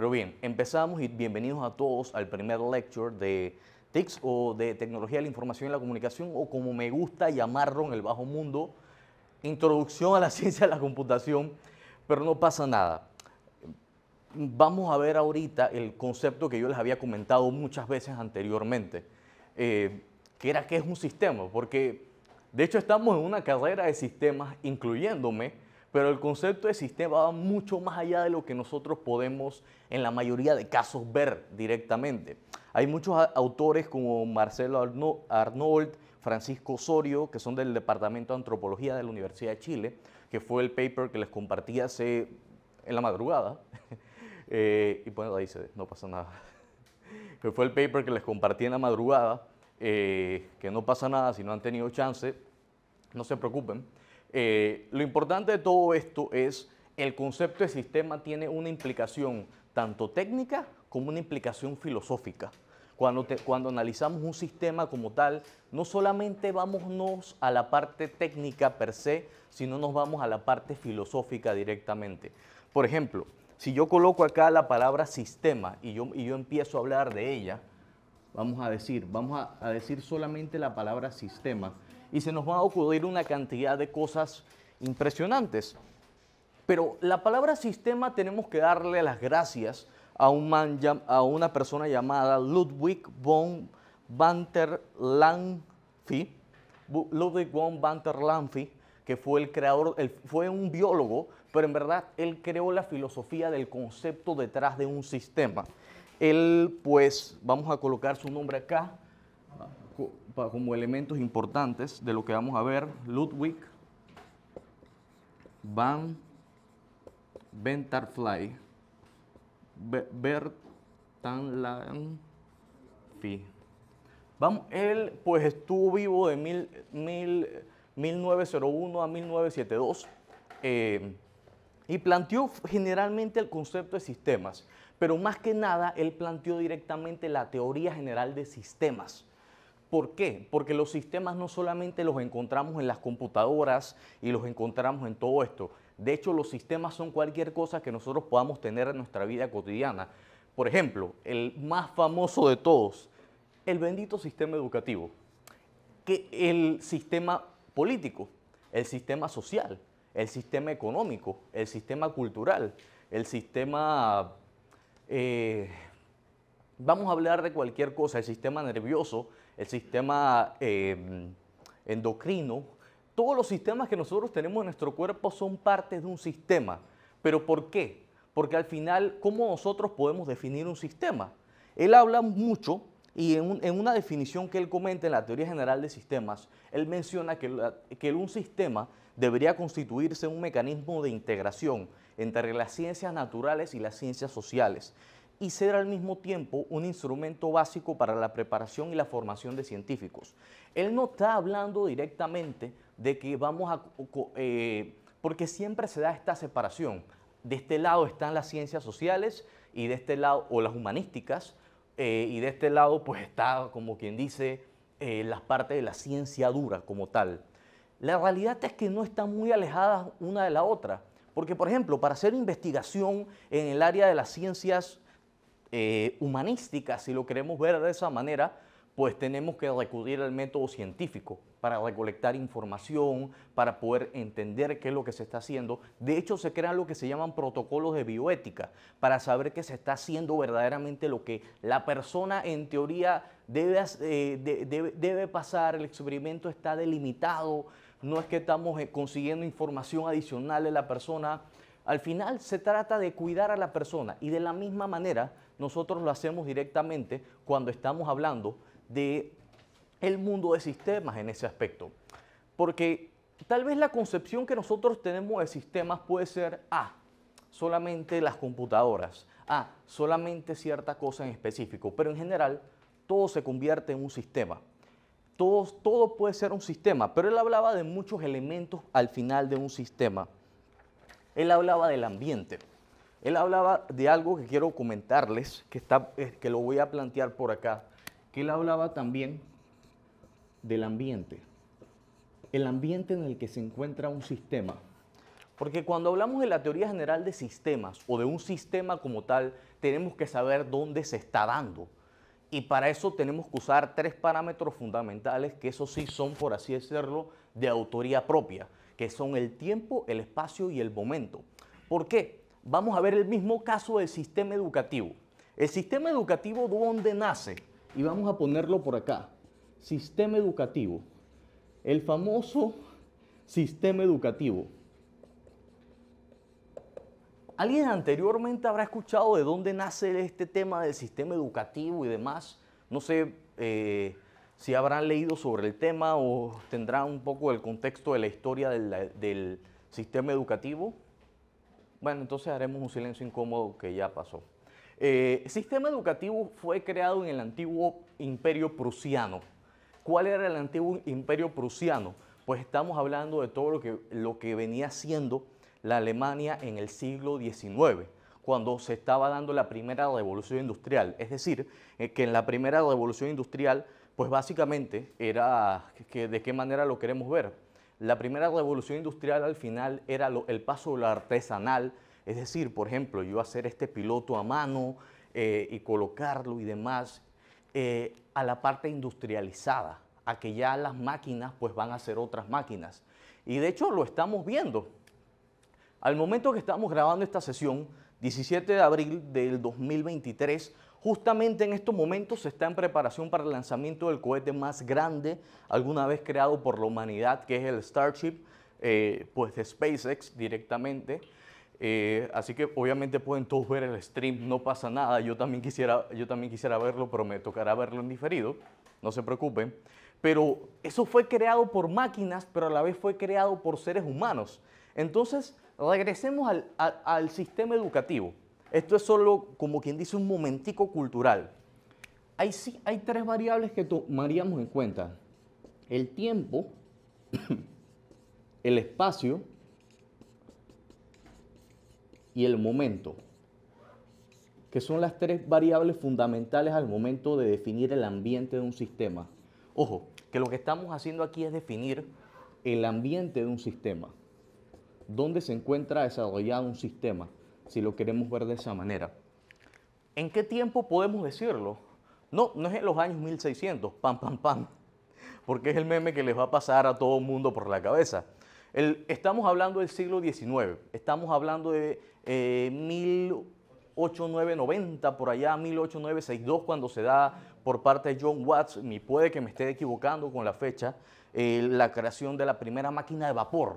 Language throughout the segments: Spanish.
Pero bien, empezamos y bienvenidos a todos al primer lecture de TICS o de Tecnología de la Información y la Comunicación o como me gusta llamarlo en el bajo mundo, Introducción a la Ciencia de la Computación, pero no pasa nada. Vamos a ver ahorita el concepto que yo les había comentado muchas veces anteriormente, eh, que era qué es un sistema, porque de hecho estamos en una carrera de sistemas, incluyéndome, pero el concepto de sistema va mucho más allá de lo que nosotros podemos en la mayoría de casos ver directamente. Hay muchos autores como Marcelo Arnold, Francisco Osorio, que son del Departamento de Antropología de la Universidad de Chile, que fue el paper que les compartí hace en la madrugada. Eh, y bueno, ahí se, no pasa nada. que fue el paper que les compartí en la madrugada, eh, que no pasa nada si no han tenido chance, no se preocupen. Eh, lo importante de todo esto es el concepto de sistema tiene una implicación tanto técnica como una implicación filosófica. Cuando, analizamos un sistema como tal, no solamente vámonos a la parte técnica per se, sino nos vamos a la parte filosófica directamente. Por ejemplo, si yo coloco acá la palabra sistema y yo, empiezo a hablar de ella, vamos a decir, vamos a decir solamente la palabra sistema, y se nos va a ocurrir una cantidad de cosas impresionantes. Pero la palabra sistema tenemos que darle las gracias a, un a una persona llamada Ludwig von Banter-Lanfi, Ludwig von Banter-Lanfi, que fue el creador, el, fue un biólogo, pero en verdad él creó la filosofía del concepto detrás de un sistema. Él, pues, vamos a colocar su nombre acá, como elementos importantes de lo que vamos a ver, Ludwig van Bentarfly, Bertan Vamos, él pues estuvo vivo de 1901 a 1972 eh, y planteó generalmente el concepto de sistemas, pero más que nada él planteó directamente la teoría general de sistemas. ¿Por qué? Porque los sistemas no solamente los encontramos en las computadoras y los encontramos en todo esto. De hecho, los sistemas son cualquier cosa que nosotros podamos tener en nuestra vida cotidiana. Por ejemplo, el más famoso de todos, el bendito sistema educativo, que el sistema político, el sistema social, el sistema económico, el sistema cultural, el sistema... Eh, vamos a hablar de cualquier cosa, el sistema nervioso, el sistema em, endocrino, todos los sistemas que nosotros tenemos en nuestro cuerpo son parte de un sistema. ¿Pero por qué? Porque al final, ¿cómo nosotros podemos definir un sistema? Él habla mucho y en, una definición que él comenta en la teoría general de sistemas, él menciona que, que un sistema debería constituirse un mecanismo de integración entre las ciencias naturales y las ciencias sociales y ser al mismo tiempo un instrumento básico para la preparación y la formación de científicos. Él no está hablando directamente de que vamos a... Eh, porque siempre se da esta separación. De este lado están las ciencias sociales y de este lado, o las humanísticas, eh, y de este lado pues está, como quien dice, la eh, las partes de la ciencia dura como tal. La realidad es que no están muy alejadas una de la otra, porque por ejemplo, para hacer investigación en el área de las ciencias eh, humanística, si lo queremos ver de esa manera, pues tenemos que recurrir al método científico para recolectar información, para poder entender qué es lo que se está haciendo. De hecho, se crean lo que se llaman protocolos de bioética, para saber que se está haciendo verdaderamente lo que la persona en teoría debe, eh, debe, debe pasar, el experimento está delimitado, no es que estamos eh, consiguiendo información adicional de la persona, al final se trata de cuidar a la persona y de la misma manera nosotros lo hacemos directamente cuando estamos hablando de el mundo de sistemas en ese aspecto. Porque tal vez la concepción que nosotros tenemos de sistemas puede ser, ah, solamente las computadoras, ah, solamente cierta cosa en específico, pero en general todo se convierte en un sistema. Todo, todo puede ser un sistema, pero él hablaba de muchos elementos al final de un sistema. Él hablaba del ambiente. Él hablaba de algo que quiero comentarles, que, está, eh, que lo voy a plantear por acá, que él hablaba también del ambiente, el ambiente en el que se encuentra un sistema. Porque cuando hablamos de la teoría general de sistemas o de un sistema como tal, tenemos que saber dónde se está dando. Y para eso tenemos que usar tres parámetros fundamentales que eso sí son, por así decirlo, de autoría propia que son el tiempo, el espacio y el momento. ¿Por qué? Vamos a ver el mismo caso del sistema educativo. El sistema educativo, ¿dónde nace? Y vamos a ponerlo por acá. Sistema educativo. El famoso sistema educativo. ¿Alguien anteriormente habrá escuchado de dónde nace este tema del sistema educativo y demás? No sé, eh, si habrán leído sobre el tema o tendrán un poco el contexto de la historia del, sistema educativo. Bueno, entonces haremos un silencio incómodo que ya pasó. Eh, el sistema educativo fue creado en el antiguo imperio prusiano. ¿Cuál era el antiguo imperio prusiano? Pues estamos hablando de todo lo que, lo que venía siendo la Alemania en el siglo XIX, cuando se estaba dando la primera revolución industrial. Es decir, eh, que en la primera revolución industrial pues básicamente era que, de qué manera lo queremos ver. La primera revolución industrial al final era el paso de la artesanal, es decir, por ejemplo, yo hacer este piloto a mano eh, y colocarlo y demás, eh, a la parte industrializada, a que ya las máquinas pues van a ser otras máquinas. Y de hecho lo estamos viendo. Al momento que estamos grabando esta sesión, 17 de abril del 2023, Justamente en estos momentos se está en preparación para el lanzamiento del cohete más grande alguna vez creado por la humanidad, que es el Starship, eh, pues de SpaceX directamente. Eh, así que obviamente pueden todos ver el stream, no pasa nada. Yo también quisiera, yo también quisiera verlo, pero me tocará verlo en diferido. No se preocupen. Pero eso fue creado por máquinas, pero a la vez fue creado por seres humanos. Entonces, regresemos al sistema educativo. Esto es solo, como quien dice, un momentico cultural. Hay, sí, hay tres variables que tomaríamos en cuenta. El tiempo, el espacio y el momento, que son las tres variables fundamentales al momento de definir el ambiente de un sistema. Ojo, que lo que estamos haciendo aquí es definir el ambiente de un sistema, dónde se encuentra desarrollado un sistema si lo queremos ver de esa manera. ¿En qué tiempo podemos decirlo? No, no es en los años 1600, pam, pam, pam, porque es el meme que les va a pasar a todo el mundo por la cabeza. estamos hablando del siglo XIX, estamos hablando de eh, 1890, por allá 18962, cuando se da por parte de John Watts, y puede que me esté equivocando con la fecha, eh, la creación de la primera máquina de vapor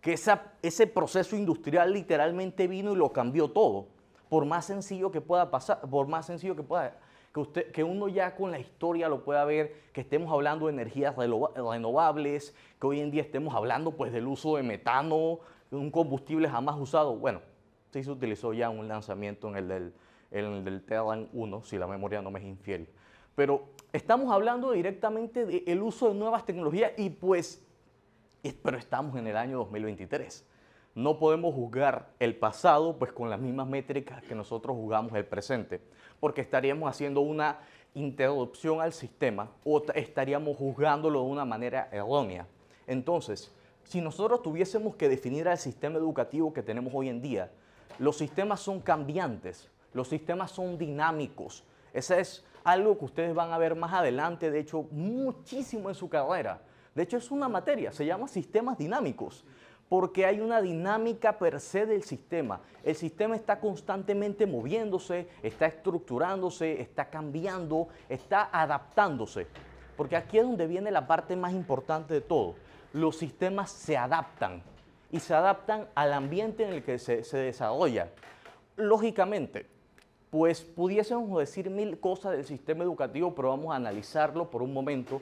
que esa, ese proceso industrial literalmente vino y lo cambió todo. Por más sencillo que pueda pasar, por más sencillo que pueda, que, usted, que uno ya con la historia lo pueda ver, que estemos hablando de energías renovables, que hoy en día estemos hablando pues del uso de metano, un combustible jamás usado. Bueno, sí se utilizó ya un lanzamiento en el del, el del 1, si la memoria no me es infiel. Pero estamos hablando directamente del uso de nuevas tecnologías y pues pero estamos en el año 2023. No podemos juzgar el pasado pues con las mismas métricas que nosotros juzgamos el presente, porque estaríamos haciendo una interrupción al sistema o estaríamos juzgándolo de una manera errónea. Entonces, si nosotros tuviésemos que definir al sistema educativo que tenemos hoy en día, los sistemas son cambiantes, los sistemas son dinámicos. Ese es algo que ustedes van a ver más adelante, de hecho, muchísimo en su carrera de hecho, es una materia, se llama sistemas dinámicos, porque hay una dinámica per se del sistema. El sistema está constantemente moviéndose, está estructurándose, está cambiando, está adaptándose. Porque aquí es donde viene la parte más importante de todo. Los sistemas se adaptan y se adaptan al ambiente en el que se, desarrolla. Lógicamente, pues pudiésemos decir mil cosas del sistema educativo, pero vamos a analizarlo por un momento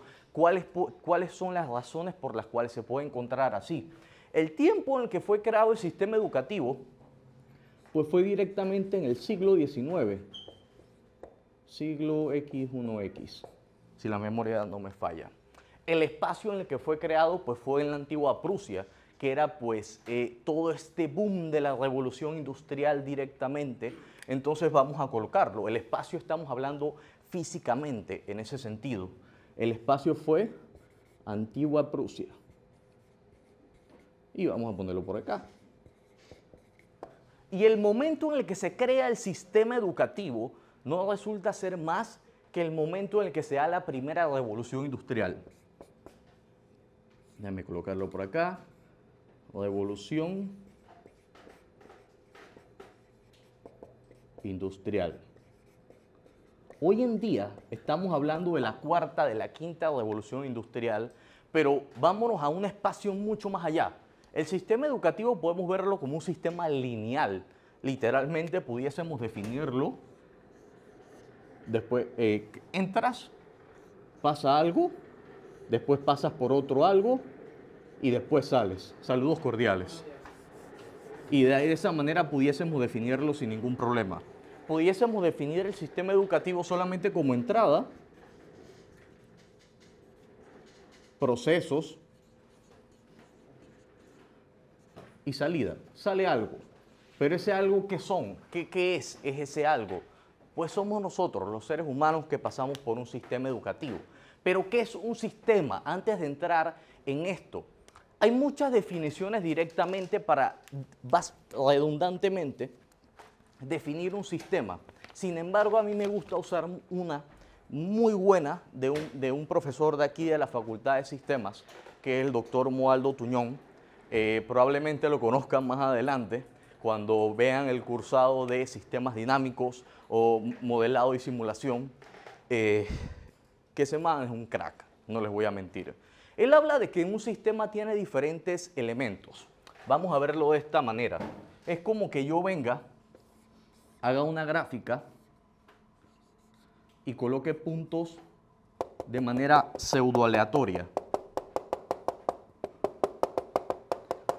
cuáles, son las razones por las cuales se puede encontrar así. El tiempo en el que fue creado el sistema educativo, pues fue directamente en el siglo XIX, siglo X1X, si la memoria no me falla. El espacio en el que fue creado, pues fue en la antigua Prusia, que era pues eh, todo este boom de la revolución industrial directamente. Entonces vamos a colocarlo. El espacio estamos hablando físicamente en ese sentido. El espacio fue Antigua Prusia. Y vamos a ponerlo por acá. Y el momento en el que se crea el sistema educativo no resulta ser más que el momento en el que se da la primera revolución industrial. Déjame colocarlo por acá. Revolución industrial. Hoy en día estamos hablando de la cuarta, de la quinta revolución industrial, pero vámonos a un espacio mucho más allá. El sistema educativo podemos verlo como un sistema lineal. Literalmente pudiésemos definirlo. Después eh, entras, pasa algo, después pasas por otro algo y después sales. Saludos cordiales. Y de esa manera pudiésemos definirlo sin ningún problema pudiésemos definir el sistema educativo solamente como entrada, procesos y salida. Sale algo. Pero ese algo ¿qué son, ¿Qué, es? Es ese algo. Pues somos nosotros, los seres humanos, que pasamos por un sistema educativo. Pero ¿qué es un sistema? Antes de entrar en esto, hay muchas definiciones directamente para, redundantemente, definir un sistema. Sin embargo, a mí me gusta usar una muy buena de un, profesor de aquí de la Facultad de Sistemas, que es el doctor Moaldo Tuñón. Eh, probablemente lo conozcan más adelante cuando vean el cursado de sistemas dinámicos o modelado y simulación, eh, que se man es un crack, no les voy a mentir. Él habla de que un sistema tiene diferentes elementos. Vamos a verlo de esta manera. Es como que yo venga haga una gráfica y coloque puntos de manera pseudoaleatoria. aleatoria.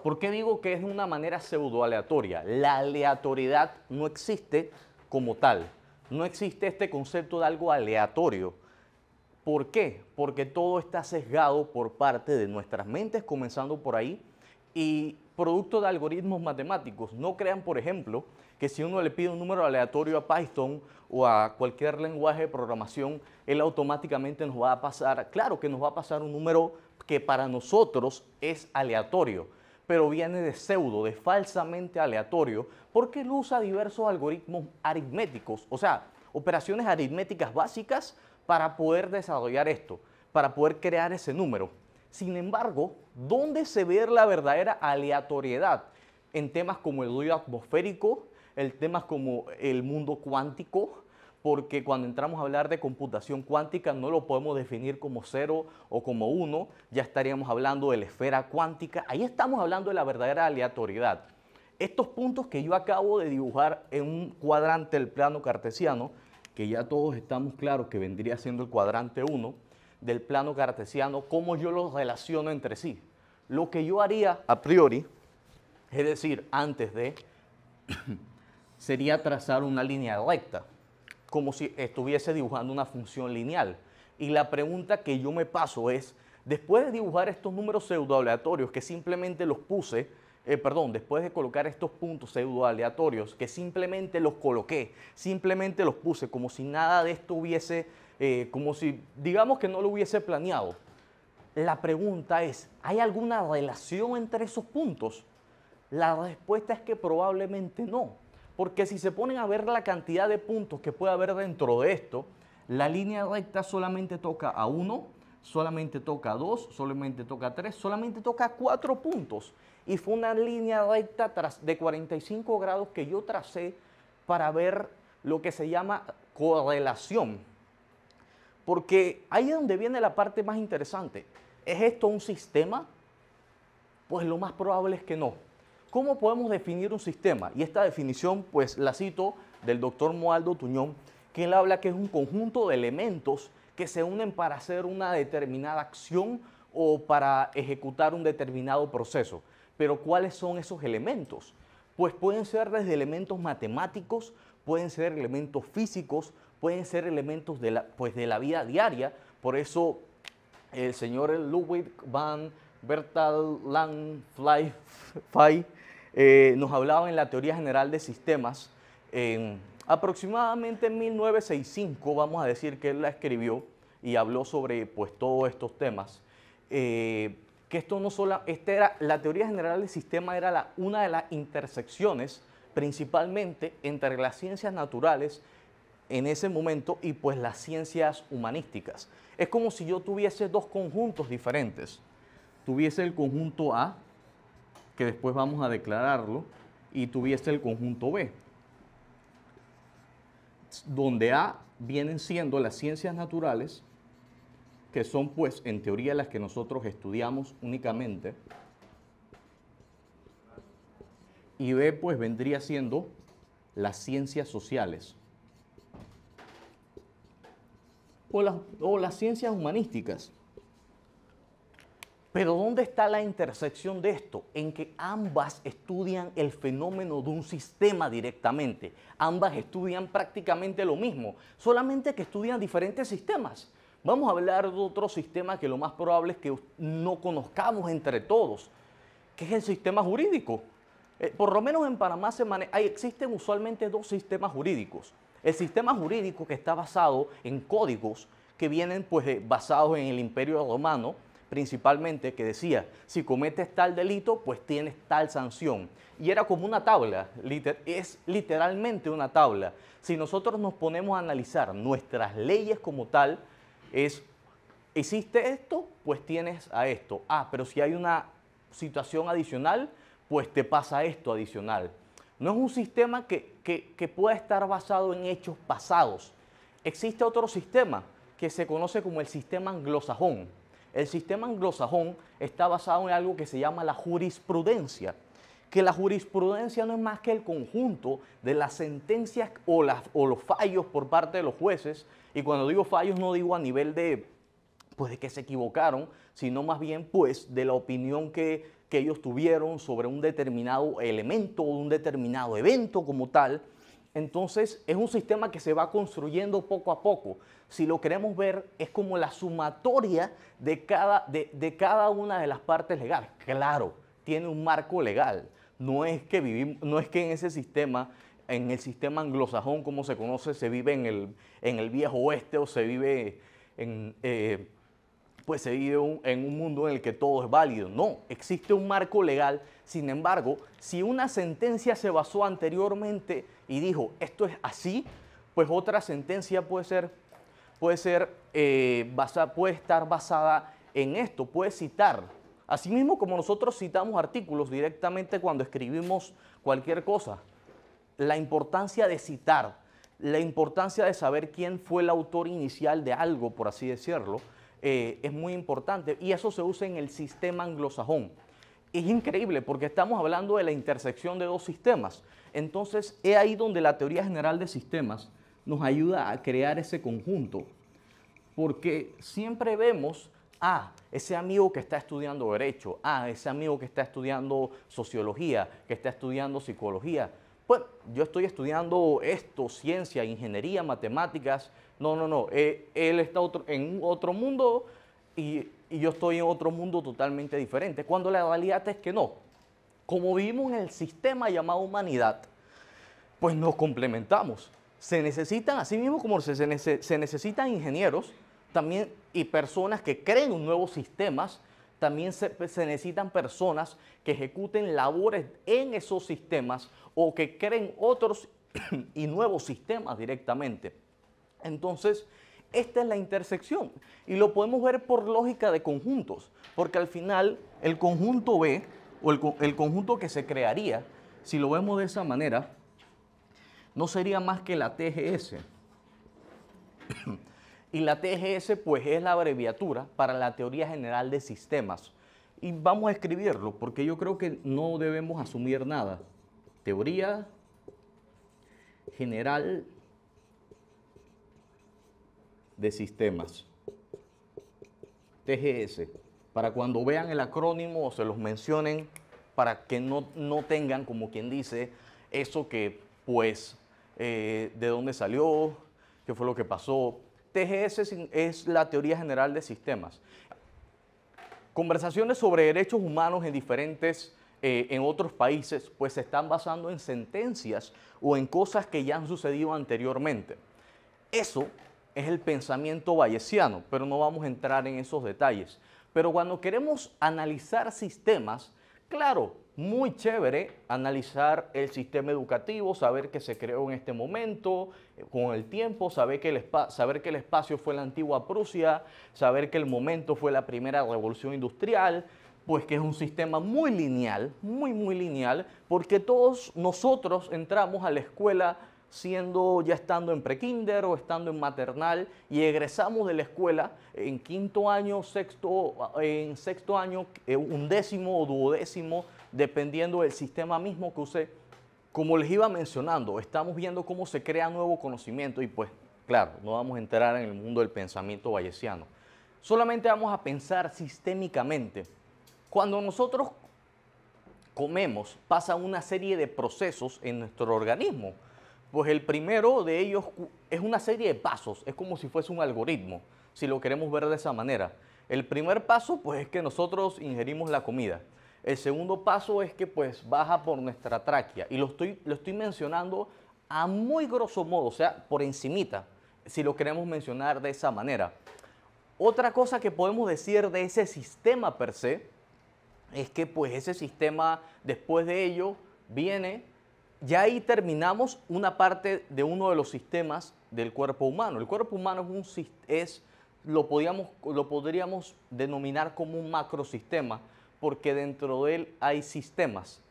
¿Por qué digo que es de una manera pseudoaleatoria? La aleatoriedad no existe como tal. No existe este concepto de algo aleatorio. ¿Por qué? Porque todo está sesgado por parte de nuestras mentes, comenzando por ahí, y producto de algoritmos matemáticos. No crean, por ejemplo, que si uno le pide un número aleatorio a Python o a cualquier lenguaje de programación, él automáticamente nos va a pasar, claro que nos va a pasar un número que para nosotros es aleatorio, pero viene de pseudo, de falsamente aleatorio, porque él usa diversos algoritmos aritméticos, o sea, operaciones aritméticas básicas para poder desarrollar esto, para poder crear ese número. Sin embargo, ¿dónde se ve la verdadera aleatoriedad? En temas como el ruido atmosférico, el tema como el mundo cuántico, porque cuando entramos a hablar de computación cuántica no lo podemos definir como cero o como uno, ya estaríamos hablando de la esfera cuántica, ahí estamos hablando de la verdadera aleatoriedad. Estos puntos que yo acabo de dibujar en un cuadrante del plano cartesiano, que ya todos estamos claros que vendría siendo el cuadrante 1 del plano cartesiano, cómo yo los relaciono entre sí. Lo que yo haría a priori, es decir, antes de sería trazar una línea recta, como si estuviese dibujando una función lineal. Y la pregunta que yo me paso es, después de dibujar estos números pseudo aleatorios que simplemente los puse, eh, perdón, después de colocar estos puntos pseudo aleatorios que simplemente los coloqué, simplemente los puse como si nada de esto hubiese, eh, como si digamos que no lo hubiese planeado. La pregunta es, ¿hay alguna relación entre esos puntos? La respuesta es que probablemente no. Porque si se ponen a ver la cantidad de puntos que puede haber dentro de esto, la línea recta solamente toca a uno, solamente toca a dos, solamente toca a tres, solamente toca a cuatro puntos. Y fue una línea recta de 45 grados que yo tracé para ver lo que se llama correlación. Porque ahí es donde viene la parte más interesante. ¿Es esto un sistema? Pues lo más probable es que no. ¿Cómo podemos definir un sistema? Y esta definición, pues la cito del doctor Moaldo Tuñón, que él habla que es un conjunto de elementos que se unen para hacer una determinada acción o para ejecutar un determinado proceso. Pero ¿cuáles son esos elementos? Pues pueden ser desde elementos matemáticos, pueden ser elementos físicos, pueden ser elementos de la, pues de la vida diaria. Por eso el señor Ludwig van Bertalan Fly, eh, nos hablaba en la teoría general de sistemas. En aproximadamente en 1965, vamos a decir que él la escribió y habló sobre pues, todos estos temas. Eh, que esto no solo, este era, la teoría general de sistemas era una de las intersecciones principalmente entre las ciencias naturales en ese momento y pues las ciencias humanísticas. Es como si yo tuviese dos conjuntos diferentes. Tuviese el conjunto A, que después vamos a declararlo, y tuviese el conjunto B, donde A vienen siendo las ciencias naturales, que son pues en teoría las que nosotros estudiamos únicamente, y B pues vendría siendo las ciencias sociales o las, o las ciencias humanísticas. Pero ¿dónde está la intersección de esto? En que ambas estudian el fenómeno de un sistema directamente. Ambas estudian prácticamente lo mismo, solamente que estudian diferentes sistemas. Vamos a hablar de otro sistema que lo más probable es que no conozcamos entre todos, que es el sistema jurídico. Eh, por lo menos en Panamá hay, existen usualmente dos sistemas jurídicos. El sistema jurídico que está basado en códigos que vienen pues, eh, basados en el imperio romano, principalmente que decía, si cometes tal delito, pues tienes tal sanción. Y era como una tabla, es literalmente una tabla. Si nosotros nos ponemos a analizar nuestras leyes como tal, es, ¿existe esto, pues tienes a esto. Ah, pero si hay una situación adicional, pues te pasa esto adicional. No es un sistema que pueda estar basado en hechos pasados. Existe otro sistema que se conoce como el sistema anglosajón el sistema anglosajón está basado en algo que se llama la jurisprudencia, que la jurisprudencia no es más que el conjunto de las sentencias o, los fallos por parte de los jueces, y cuando digo fallos no digo a nivel de, pues, que se equivocaron, sino más bien pues de la opinión que ellos tuvieron sobre un determinado elemento o un determinado evento como tal, entonces es un sistema que se va construyendo poco a poco. Si lo queremos ver, es como la sumatoria de cada, de, cada una de las partes legales. Claro, tiene un marco legal. No es que, no es que en ese sistema en el sistema anglosajón, como se conoce, se vive en el, viejo oeste o se vive eh, pues se vive en un mundo en el que todo es válido. No, existe un marco legal. Sin embargo, si una sentencia se basó anteriormente y dijo, esto es así, pues otra sentencia puede ser, puede, ser, eh, puede estar basada en esto, puede citar. Asimismo, como nosotros citamos artículos directamente cuando escribimos cualquier cosa, la importancia de citar, la importancia de saber quién fue el autor inicial de algo, por así decirlo, eh, es muy importante y eso se usa en el sistema anglosajón es increíble porque estamos hablando de la intersección de dos sistemas. Entonces, es ahí donde la teoría general de sistemas nos ayuda a crear ese conjunto. Porque siempre vemos, ah, ese amigo que está estudiando derecho, ah, ese amigo que está estudiando sociología, que está estudiando psicología. Pues yo estoy estudiando esto, ciencia, ingeniería, matemáticas. No, no, no, eh, él está otro, en otro mundo y y yo estoy en otro mundo totalmente diferente, cuando la realidad es que no. Como vivimos en el sistema llamado humanidad, pues nos complementamos. Se necesitan, así mismo como se, necesitan ingenieros también y personas que creen nuevos sistemas, también se, pues, se, necesitan personas que ejecuten labores en esos sistemas o que creen otros y nuevos sistemas directamente. Entonces, esta es la intersección. Y lo podemos ver por lógica de conjuntos, porque al final el conjunto B, o el, conjunto que se crearía, si lo vemos de esa manera, no sería más que la TGS. y la TGS pues es la abreviatura para la teoría general de sistemas. Y vamos a escribirlo porque yo creo que no debemos asumir nada. Teoría general de Sistemas. TGS, para cuando vean el acrónimo o se los mencionen, para que no, no tengan, como quien dice, eso que, pues, eh, de dónde salió, qué fue lo que pasó. TGS es la teoría general de sistemas. Conversaciones sobre derechos humanos en diferentes, eh, en otros países, pues se están basando en sentencias o en cosas que ya han sucedido anteriormente. Eso es el pensamiento bayesiano, pero no vamos a entrar en esos detalles. Pero cuando queremos analizar sistemas, claro, muy chévere analizar el sistema educativo, saber que se creó en este momento, eh, con el tiempo, saber que el, saber que el espacio fue la antigua Prusia, saber que el momento fue la primera revolución industrial, pues que es un sistema muy lineal, muy, muy lineal, porque todos nosotros entramos a la escuela siendo ya estando en prekinder o estando en maternal y egresamos de la escuela en quinto año, sexto, en sexto año, eh, undécimo o duodécimo, dependiendo del sistema mismo que use. Como les iba mencionando, estamos viendo cómo se crea nuevo conocimiento y pues claro, no vamos a entrar en el mundo del pensamiento bayesiano. Solamente vamos a pensar sistémicamente. Cuando nosotros comemos, pasa una serie de procesos en nuestro organismo pues el primero de ellos es una serie de pasos, es como si fuese un algoritmo, si lo queremos ver de esa manera. El primer paso pues es que nosotros ingerimos la comida. El segundo paso es que pues baja por nuestra tráquea y lo estoy, lo estoy mencionando a muy grosso modo, o sea, por encimita, si lo queremos mencionar de esa manera. Otra cosa que podemos decir de ese sistema per se es que pues ese sistema después de ello viene ya ahí terminamos una parte de uno de los sistemas del cuerpo humano. El cuerpo humano es, lo, podríamos denominar como un macrosistema, porque dentro de él hay sistemas.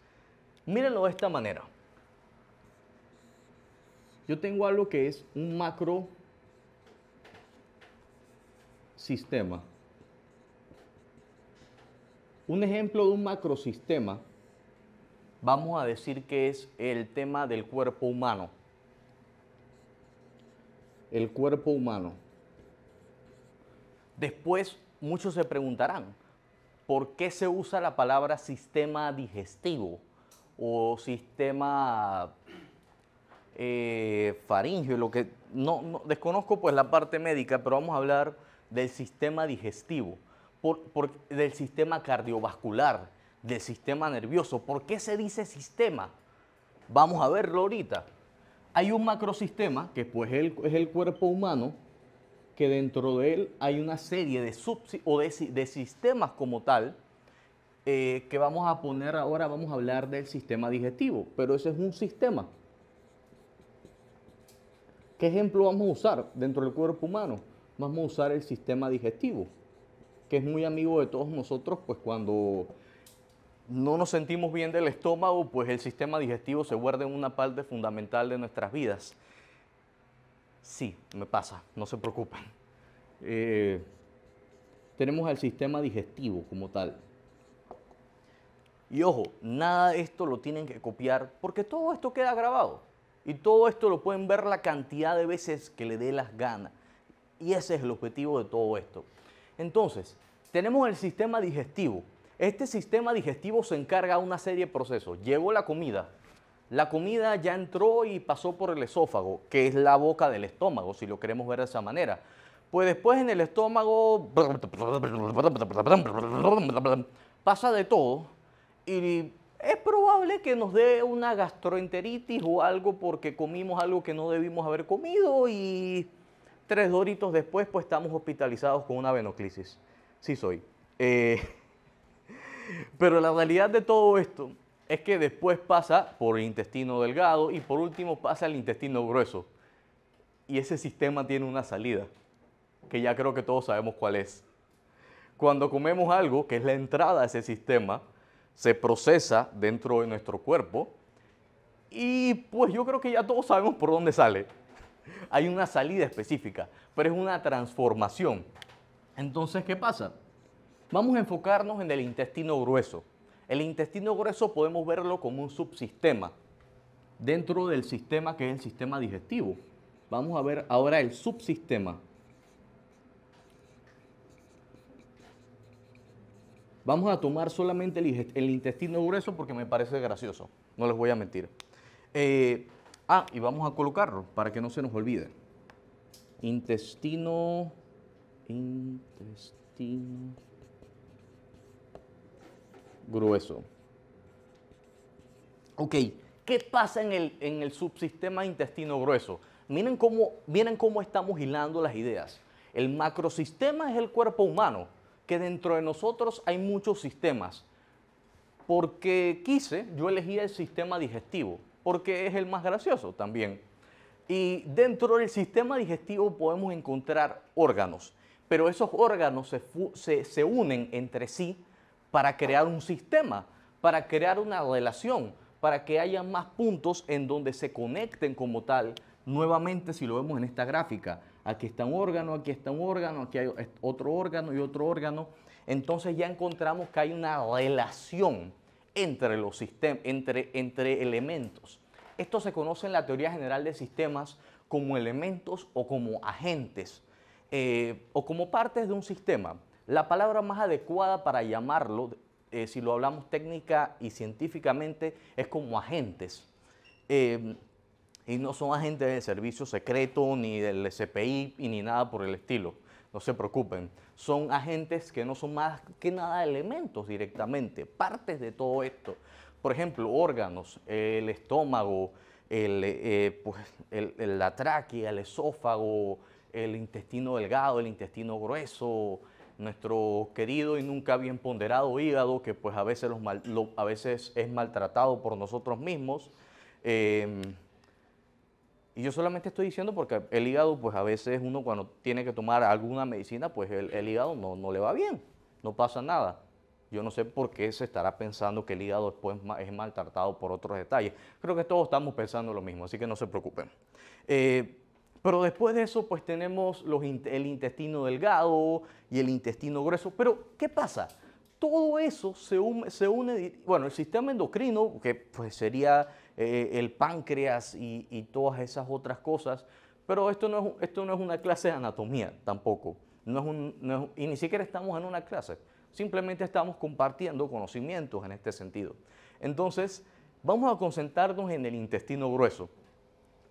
Mírenlo de esta manera. Yo tengo algo que es un macro sistema. Un ejemplo de un macrosistema vamos a decir que es el tema del cuerpo humano. El cuerpo humano. Después, muchos se preguntarán, ¿por qué se usa la palabra sistema digestivo o sistema eh, Lo que no, desconozco pues la parte médica, pero vamos a hablar del sistema digestivo, del sistema cardiovascular del sistema nervioso. ¿Por qué se dice sistema? Vamos a verlo ahorita. Hay un macrosistema, que pues es el, cuerpo humano, que dentro de él hay una serie de, sub, o de, sistemas como tal, eh, que vamos a poner ahora, vamos a hablar del sistema digestivo, pero ese es un sistema. ¿Qué ejemplo vamos a usar dentro del cuerpo humano? Vamos a usar el sistema digestivo, que es muy amigo de todos nosotros, pues cuando no nos sentimos bien del estómago, pues el sistema digestivo se guarda en una parte fundamental de nuestras vidas. Sí, me pasa, no se preocupen. Eh, tenemos el sistema digestivo como tal. Y ojo, nada de esto lo tienen que copiar porque todo esto queda grabado. Y todo esto lo pueden ver la cantidad de veces que le dé las ganas. Y ese es el objetivo de todo esto. Entonces, tenemos el sistema digestivo, este sistema digestivo se encarga de una serie de procesos. llegó la comida, la comida ya entró y pasó por el esófago, que es la boca del estómago, si lo queremos ver de esa manera. Pues después en el estómago pasa de todo y es probable que nos dé una gastroenteritis o algo porque comimos algo que no debimos haber comido y tres doritos después pues estamos hospitalizados con una venoclisis. Sí soy. Eh... Pero la realidad de todo esto es que después pasa por el intestino delgado y por último pasa al intestino grueso. Y ese sistema tiene una salida, que ya creo que todos sabemos cuál es. Cuando comemos algo, que es la entrada a ese sistema, se procesa dentro de nuestro cuerpo y pues yo creo que ya todos sabemos por dónde sale. Hay una salida específica, pero es una transformación. Entonces, ¿qué pasa? Vamos a enfocarnos en el intestino grueso. El intestino grueso podemos verlo como un subsistema dentro del sistema que es el sistema digestivo. Vamos a ver ahora el subsistema. Vamos a tomar solamente el, intestino grueso porque me parece gracioso, no les voy a mentir. Eh, ah, y vamos a colocarlo para que no se nos olvide. Intestino, intestino grueso. Ok, ¿qué pasa en el, subsistema intestino grueso? Miren cómo, cómo estamos hilando las ideas. El macrosistema es el cuerpo humano, que dentro de nosotros hay muchos sistemas. Porque quise, yo elegí el sistema digestivo, porque es el más gracioso también. Y dentro del sistema digestivo podemos encontrar órganos, pero esos órganos se, se unen entre sí para crear un sistema, para crear una relación, para que haya más puntos en donde se conecten como tal. Nuevamente, si lo vemos en esta gráfica, aquí está un órgano, aquí está un órgano, aquí hay otro órgano y otro órgano. Entonces ya encontramos que hay una relación entre los sistemas, entre, entre elementos. Esto se conoce en la teoría general de sistemas como elementos o como agentes eh, o como partes de un sistema. La palabra más adecuada para llamarlo, eh, si lo hablamos técnica y científicamente, es como agentes. Em, y no son agentes de servicio secreto, ni del SPI, ni nada por el estilo. No se preocupen, son agentes que no son más que nada elementos directamente, partes de todo esto. Por ejemplo, órganos, el estómago, el, eh, pues, la tráquea, el esófago, el intestino delgado, el intestino grueso, nuestro querido y nunca bien ponderado hígado, que pues a veces, los a veces es maltratado por nosotros mismos. Em, y yo solamente estoy diciendo porque el hígado, pues a veces uno cuando tiene que tomar alguna medicina, pues el, hígado no, le va bien, no pasa nada. Yo no sé por qué se estará pensando que el hígado después es maltratado por otros detalles. Creo que todos estamos pensando lo mismo, así que no se preocupen. Eh, pero después de eso, pues tenemos el intestino delgado y el intestino grueso. Pero, ¿qué pasa? Todo eso se, une, bueno, el sistema endocrino, que pues sería eh, el páncreas y, todas esas otras cosas, pero esto no, es, esto no es una clase de anatomía tampoco, no y ni siquiera estamos en una clase, simplemente estamos compartiendo conocimientos en este sentido. Entonces, vamos a concentrarnos en el intestino grueso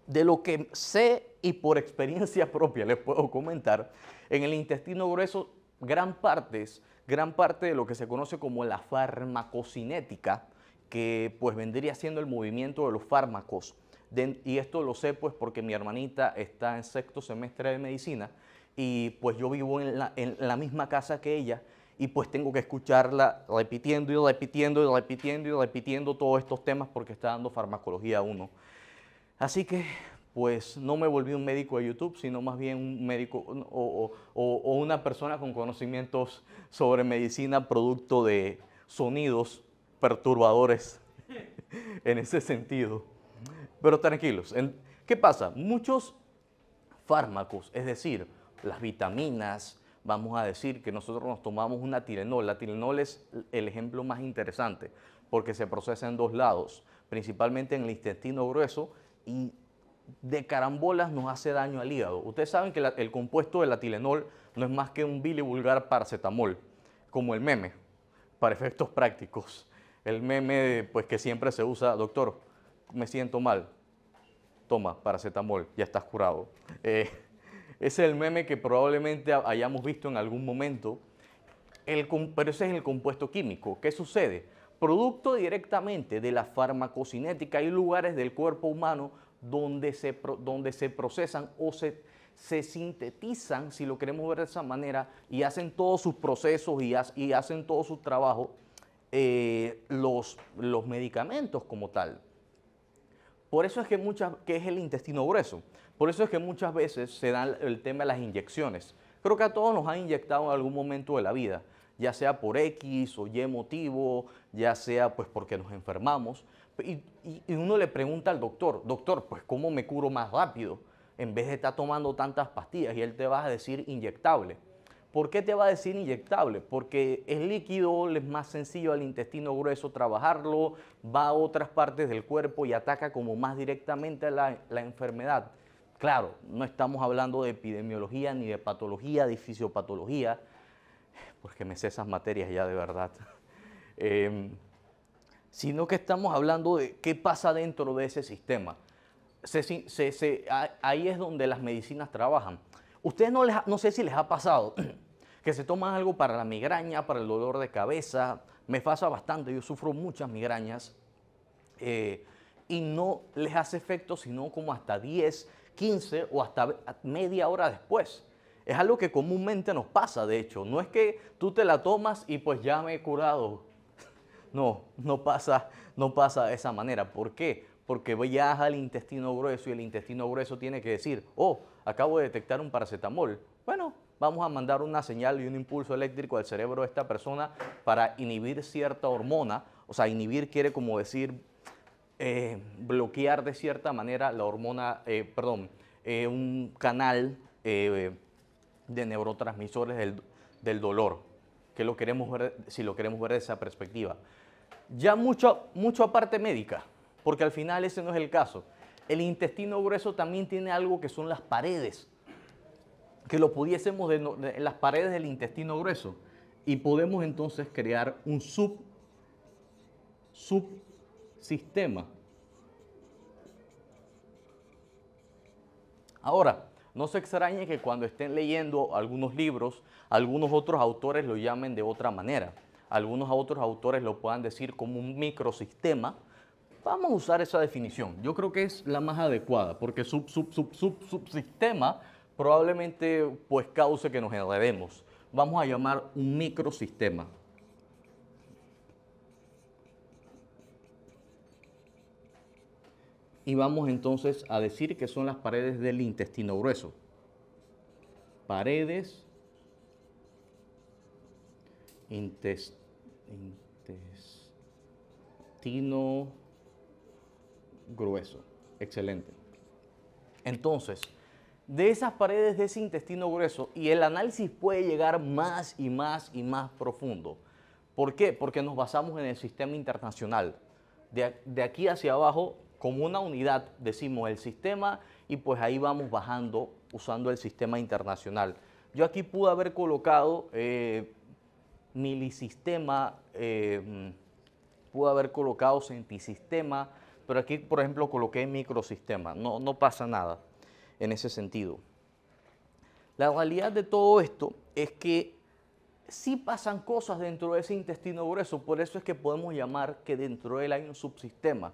de lo que sé y por experiencia propia les puedo comentar, en el intestino grueso gran parte, es, gran parte de lo que se conoce como la farmacocinética, que pues vendría siendo el movimiento de los fármacos. y esto lo sé pues porque mi hermanita está en sexto semestre de medicina y pues yo vivo en la, misma casa que ella y pues tengo que escucharla repitiendo y repitiendo y repitiendo y repitiendo todos estos temas porque está dando farmacología uno. Así que pues no me volví un médico de YouTube, sino más bien un médico o, una persona con conocimientos sobre medicina producto de sonidos perturbadores en ese sentido. Pero tranquilos, ¿qué pasa? Muchos fármacos, es decir, las vitaminas, vamos a decir que nosotros nos tomamos una Tilenol. La Tilenol es el ejemplo más interesante porque se procesa en dos lados, principalmente en el intestino grueso y de carambolas nos hace daño al hígado. Ustedes saben que el compuesto de la no es más que un bilivulgar vulgar paracetamol, como el meme, para efectos prácticos. El meme pues que siempre se usa, doctor, me siento mal, toma paracetamol, ya estás curado. ese eh, es el meme que probablemente hayamos visto en algún momento, el, pero ese es el compuesto químico. ¿Qué sucede? producto directamente de la farmacocinética. Hay lugares del cuerpo humano donde se, donde se procesan o se, se sintetizan, si lo queremos ver de esa manera, y hacen todos sus procesos y, hacen todo su trabajo eh, los, los medicamentos como tal. Por eso es que muchas, que es el intestino grueso. Por eso es que muchas veces se da el tema de las inyecciones. Creo que a todos nos han inyectado en algún momento de la vida ya sea por X o Y motivo, ya sea pues porque nos enfermamos. Y, uno le pregunta al doctor, doctor, pues ¿cómo me curo más rápido? En vez de estar tomando tantas pastillas y él te va a decir inyectable. ¿Por qué te va a decir inyectable? Porque es líquido, es más sencillo al intestino grueso trabajarlo, va a otras partes del cuerpo y ataca como más directamente a la enfermedad. Claro, no estamos hablando de epidemiología ni de patología, de fisiopatología, pues, que me sé esas materias ya de verdad. Em, sino que estamos hablando de qué pasa dentro de ese sistema. ahí es donde las medicinas trabajan. Ustedes no, les, no sé si les ha pasado que se toman algo para la migraña, para el dolor de cabeza. Me pasa bastante, yo sufro muchas migrañas eh, y no les hace efecto sino como hasta 10, 15 o hasta media hora después. Es algo que comúnmente nos pasa, de hecho. No es que tú te la tomas y pues ya me he curado. No, no pasa, no pasa de esa manera. ¿Por qué? Porque viaja al intestino grueso y el intestino grueso tiene que decir, oh, acabo de detectar un paracetamol. Bueno, vamos a mandar una señal y un impulso eléctrico al cerebro de esta persona para inhibir cierta hormona. O sea, inhibir quiere como decir eh, bloquear de cierta manera la hormona, eh, perdón, eh, un canal de neurotransmisores del, dolor, que lo queremos ver, si lo queremos ver de esa perspectiva. Ya mucho, mucho aparte médica, porque al final ese no es el caso. El intestino grueso también tiene algo que son las paredes, que lo pudiésemos de, las paredes del intestino grueso y podemos entonces crear un sub subsistema. Ahora, no se extrañe que cuando estén leyendo algunos libros, algunos otros autores lo llamen de otra manera. Algunos otros autores lo puedan decir como un microsistema. Vamos a usar esa definición. Yo creo que es la más adecuada, porque sub, sub, sub, sub, subsistema probablemente pues cause que nos enredemos. Vamos a llamar un microsistema. y vamos entonces a decir que son las paredes del intestino grueso. Paredes intestino grueso. Excelente. Entonces, de esas paredes de ese intestino grueso, y el análisis puede llegar más y más y más profundo. ¿Por qué? Porque nos basamos en el sistema internacional. De, de aquí hacia abajo como una unidad decimos el sistema y pues ahí vamos bajando usando el sistema internacional. Yo aquí pude haber colocado eh, milisistema, eh, pude haber colocado centisistema, pero aquí por ejemplo coloqué microsistema, no, no pasa nada en ese sentido. La realidad de todo esto es que sí pasan cosas dentro de ese intestino grueso, por eso es que podemos llamar que dentro de él hay un subsistema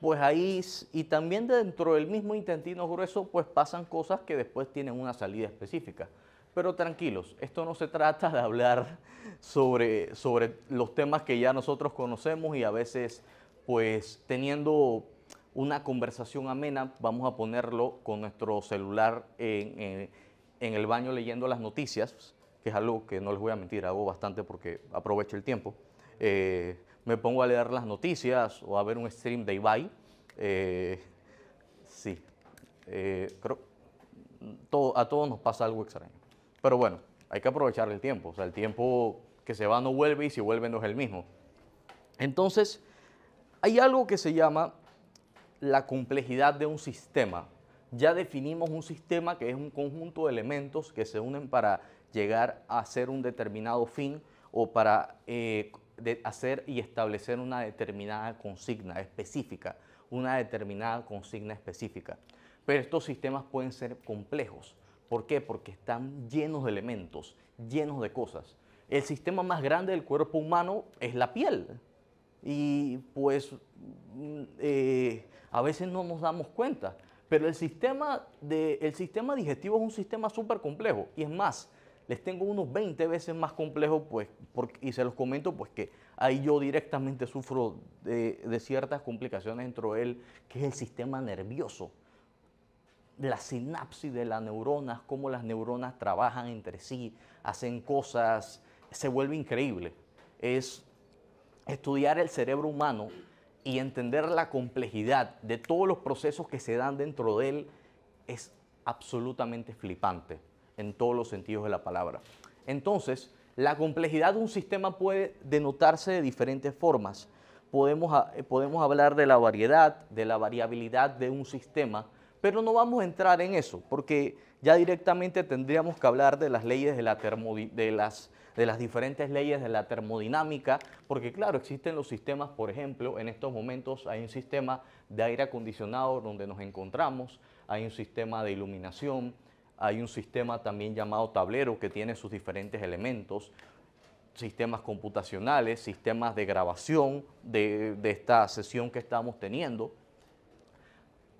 pues ahí, y también dentro del mismo intentino grueso, pues pasan cosas que después tienen una salida específica. Pero tranquilos, esto no se trata de hablar sobre, sobre los temas que ya nosotros conocemos y a veces, pues teniendo una conversación amena, vamos a ponerlo con nuestro celular en, el baño leyendo las noticias, que es algo que no les voy a mentir, hago bastante porque aprovecho el tiempo. Eh, me pongo a leer las noticias o a ver un stream de Ibai. Eh, sí, eh, creo a todos nos pasa algo extraño. Pero bueno, hay que aprovechar el tiempo. O sea, el tiempo que se va no vuelve y si vuelve no es el mismo. Entonces, hay algo que se llama la complejidad de un sistema. Ya definimos un sistema que es un conjunto de elementos que se unen para llegar a ser un determinado fin o para eh, de hacer y establecer una determinada consigna específica, una determinada consigna específica. Pero estos sistemas pueden ser complejos. ¿Por qué? Porque están llenos de elementos, llenos de cosas. El sistema más grande del cuerpo humano es la piel. Y pues eh, a veces no nos damos cuenta. Pero el sistema, de, el sistema digestivo es un sistema súper complejo. Y es más, les tengo unos 20 veces más complejos, pues, y se los comento, pues que ahí yo directamente sufro de, de ciertas complicaciones dentro de él, que es el sistema nervioso. La sinapsis de las neuronas, cómo las neuronas trabajan entre sí, hacen cosas, se vuelve increíble. Es estudiar el cerebro humano y entender la complejidad de todos los procesos que se dan dentro de él es absolutamente flipante en todos los sentidos de la palabra. Entonces, la complejidad de un sistema puede denotarse de diferentes formas. Eh, podemos, hablar de la variedad, de la variabilidad de un sistema, pero no vamos a entrar en eso, porque ya directamente tendríamos que hablar de las leyes de, la de las diferentes leyes de la termodinámica, porque claro, existen los sistemas, por ejemplo, en estos momentos hay un sistema de aire acondicionado donde nos encontramos, hay un sistema de iluminación, hay un sistema también llamado tablero que tiene sus diferentes elementos, sistemas computacionales, sistemas de grabación de, esta sesión que estamos teniendo.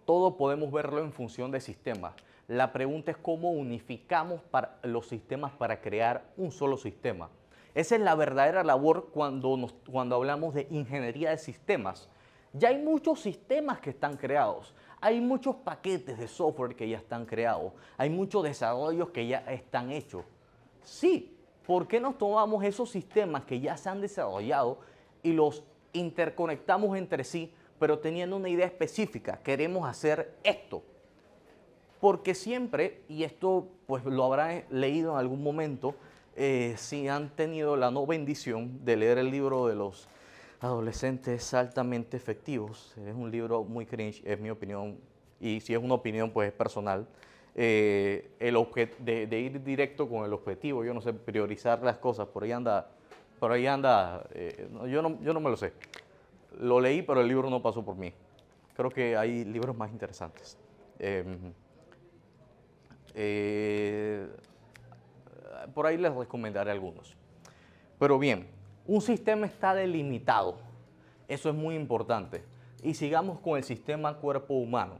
Todo podemos verlo en función de sistemas. La pregunta es cómo unificamos los sistemas para crear un solo sistema. Esa es la verdadera labor cuando, cuando hablamos de ingeniería de sistemas. Ya hay muchos sistemas que están creados. Hay muchos paquetes de software que ya están creados, hay muchos desarrollos que ya están hechos. Sí, ¿por qué no tomamos esos sistemas que ya se han desarrollado y los interconectamos entre sí, pero teniendo una idea específica? Queremos hacer esto. Porque siempre, y esto pues lo habrán leído en algún momento, eh, si han tenido la no bendición de leer el libro de los adolescentes altamente efectivos. Es un libro muy cringe, es mi opinión, y si es una opinión, pues es personal. Eh, el de, ir directo con el objetivo, yo no sé, priorizar las cosas, por ahí anda, por ahí anda, eh, yo, no, yo no me lo sé. Lo leí, pero el libro no pasó por mí. Creo que hay libros más interesantes. Em, eh, por ahí les recomendaré algunos. Pero bien, un sistema está delimitado. Eso es muy importante. Y sigamos con el sistema cuerpo humano.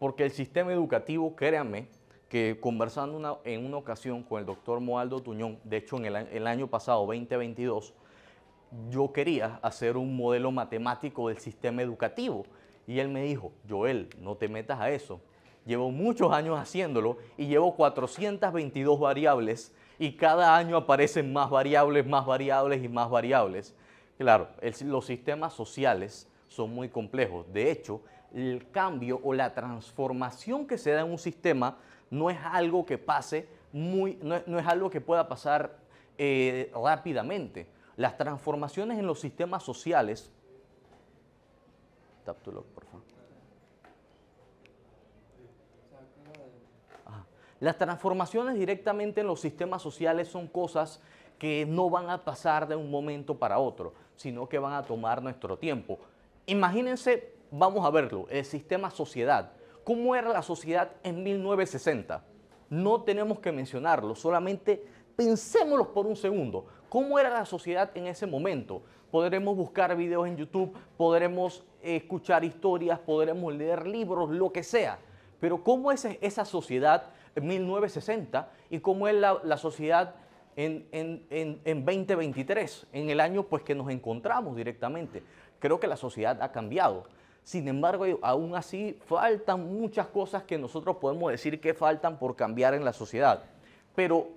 Porque el sistema educativo, créanme, que conversando en una ocasión con el doctor Moaldo Tuñón, de hecho en el, el año pasado, 2022, yo quería hacer un modelo matemático del sistema educativo. Y él me dijo, Joel, no te metas a eso. Llevo muchos años haciéndolo y llevo 422 variables y cada año aparecen más variables, más variables y más variables. Claro, los sistemas sociales son muy complejos. De hecho, el cambio o la transformación que se da en un sistema no es algo que pase muy, no, es algo que pueda pasar eh, rápidamente. Las transformaciones en los sistemas sociales, tap to por Las transformaciones directamente en los sistemas sociales son cosas que no van a pasar de un momento para otro, sino que van a tomar nuestro tiempo. Imagínense, vamos a verlo, el sistema sociedad. ¿Cómo era la sociedad en 1960? No tenemos que mencionarlo, solamente pensémoslo por un segundo. ¿Cómo era la sociedad en ese momento? Podremos buscar videos en YouTube, podremos escuchar historias, podremos leer libros, lo que sea. Pero ¿cómo es esa sociedad 1960 y cómo es la, sociedad en, 2023, en el año pues que nos encontramos directamente. Creo que la sociedad ha cambiado. Sin embargo, aún así faltan muchas cosas que nosotros podemos decir que faltan por cambiar en la sociedad. Pero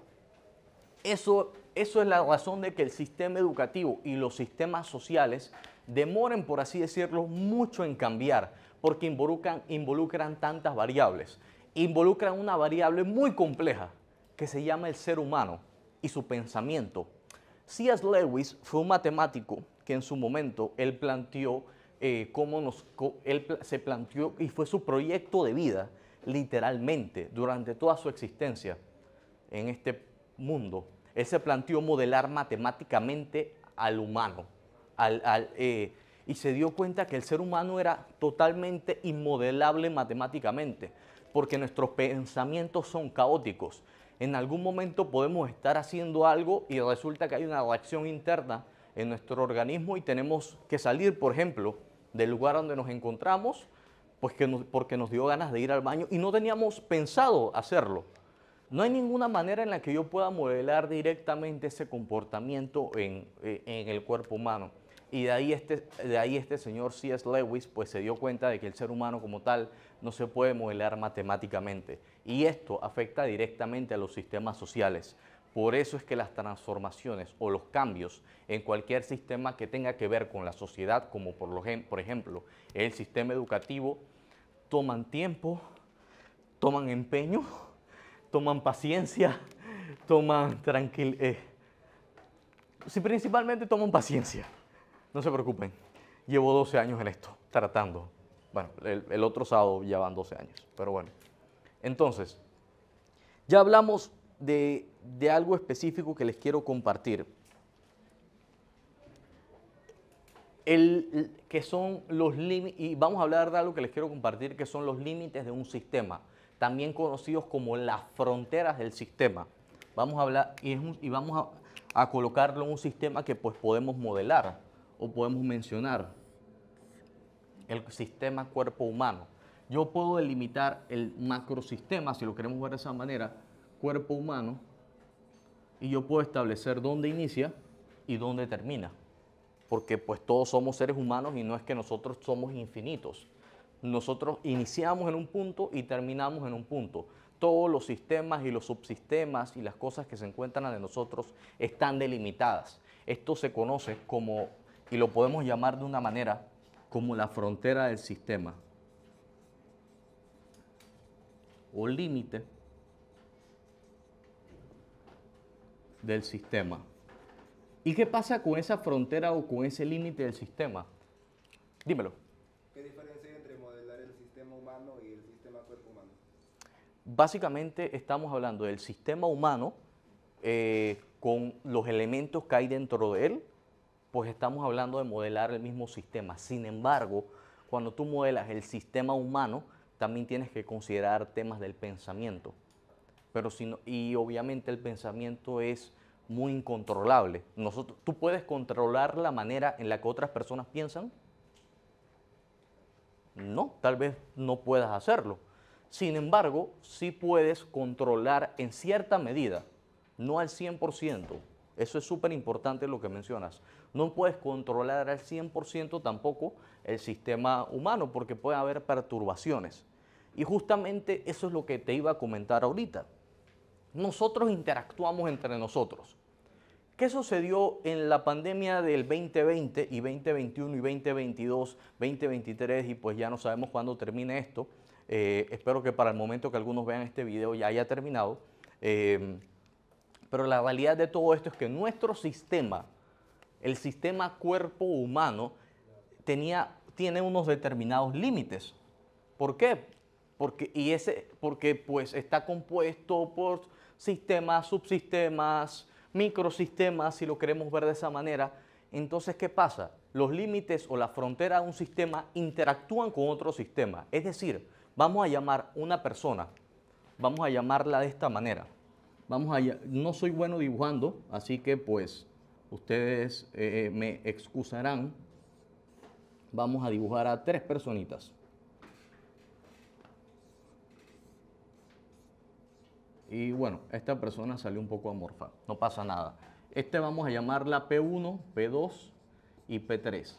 eso, es la razón de que el sistema educativo y los sistemas sociales demoren, por así decirlo, mucho en cambiar, porque involucran tantas variables involucran una variable muy compleja que se llama el ser humano y su pensamiento. C.S. Lewis fue un matemático que en su momento él planteó eh, cómo se planteó y fue su proyecto de vida literalmente durante toda su existencia en este mundo. Él se planteó modelar matemáticamente al humano eh, y se dio cuenta que el ser humano era totalmente inmodelable matemáticamente porque nuestros pensamientos son caóticos. En algún momento podemos estar haciendo algo y resulta que hay una reacción interna en nuestro organismo y tenemos que salir, por ejemplo, del lugar donde nos encontramos, pues porque nos dio ganas de ir al baño y no teníamos pensado hacerlo. No hay ninguna manera en la que yo pueda modelar directamente ese comportamiento en eh, el cuerpo humano. Y de ahí, este, de ahí este señor C.S. Lewis pues se dio cuenta de que el ser humano como tal no se puede modelar matemáticamente y esto afecta directamente a los sistemas sociales. Por eso es que las transformaciones o los cambios en cualquier sistema que tenga que ver con la sociedad, como por, lo, por ejemplo el sistema educativo, toman tiempo, toman empeño, toman paciencia, toman tranquilidad. Eh, sí principalmente toman paciencia. No se preocupen, llevo 12 años en esto, tratando. Bueno, el, otro sábado ya van 12 años, pero bueno. Entonces, ya hablamos de, algo específico que les quiero compartir. El, que son los límites, y vamos a hablar de algo que les quiero compartir, que son los límites de un sistema, también conocidos como las fronteras del sistema. Vamos a hablar, y, y vamos a, a, colocarlo en un sistema que pues podemos modelar o podemos mencionar el sistema cuerpo humano. Yo puedo delimitar el macrosistema, si lo queremos ver de esa manera, cuerpo humano, y yo puedo establecer dónde inicia y dónde termina. Porque pues todos somos seres humanos y no es que nosotros somos infinitos. Nosotros iniciamos en un punto y terminamos en un punto. Todos los sistemas y los subsistemas y las cosas que se encuentran de nosotros están delimitadas. Esto se conoce como y lo podemos llamar de una manera como la frontera del sistema o límite del sistema. ¿Y qué pasa con esa frontera o con ese límite del sistema? Dímelo. ¿Qué diferencia hay entre modelar el sistema humano y el sistema cuerpo humano? Básicamente estamos hablando del sistema humano eh, con los elementos que hay dentro de él, pues estamos hablando de modelar el mismo sistema. Sin embargo, cuando tú modelas el sistema humano, también tienes que considerar temas del pensamiento. Pero si y obviamente el pensamiento es muy incontrolable. tú puedes controlar la manera en la que otras personas piensan. No, tal vez no puedas hacerlo. Sin embargo, sí puedes controlar en cierta medida, no al 100%. Eso es súper importante lo que mencionas. No puedes controlar al 100% tampoco el sistema humano porque puede haber perturbaciones. Y justamente eso es lo que te iba a comentar ahorita. Nosotros interactuamos entre nosotros. ¿Qué sucedió en la pandemia del 2020 y 2021 y 2022, 2023 y pues ya no sabemos cuándo termine esto? Eh, espero que para el momento que algunos vean este video ya haya terminado. Eh, pero la realidad de todo esto es que nuestro sistema el sistema cuerpo humano tenía, tiene unos determinados límites. ¿Por qué? Porque, y ese, porque pues está compuesto por sistemas, subsistemas, microsistemas, si lo queremos ver de esa manera. Entonces, ¿qué pasa? Los límites o la frontera de un sistema interactúan con otro sistema. Es decir, vamos a llamar una persona, vamos a llamarla de esta manera. Vamos a, no soy bueno dibujando, así que pues ustedes eh, eh, me excusarán, vamos a dibujar a tres personitas. Y bueno, esta persona salió un poco amorfa, no pasa nada. Este vamos a llamarla P1, P2 y P3.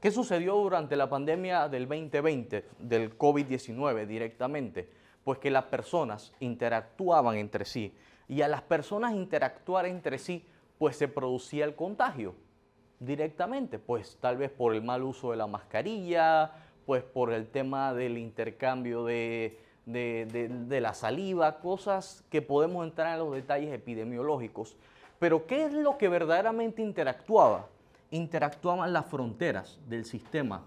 ¿Qué sucedió durante la pandemia del 2020, del COVID-19 directamente? Pues que las personas interactuaban entre sí. Y a las personas interactuar entre sí pues se producía el contagio directamente, pues tal vez por el mal uso de la mascarilla, pues por el tema del intercambio de, la saliva, cosas que podemos entrar en los detalles epidemiológicos. Pero ¿qué es lo que verdaderamente interactuaba? Interactuaban las fronteras del sistema.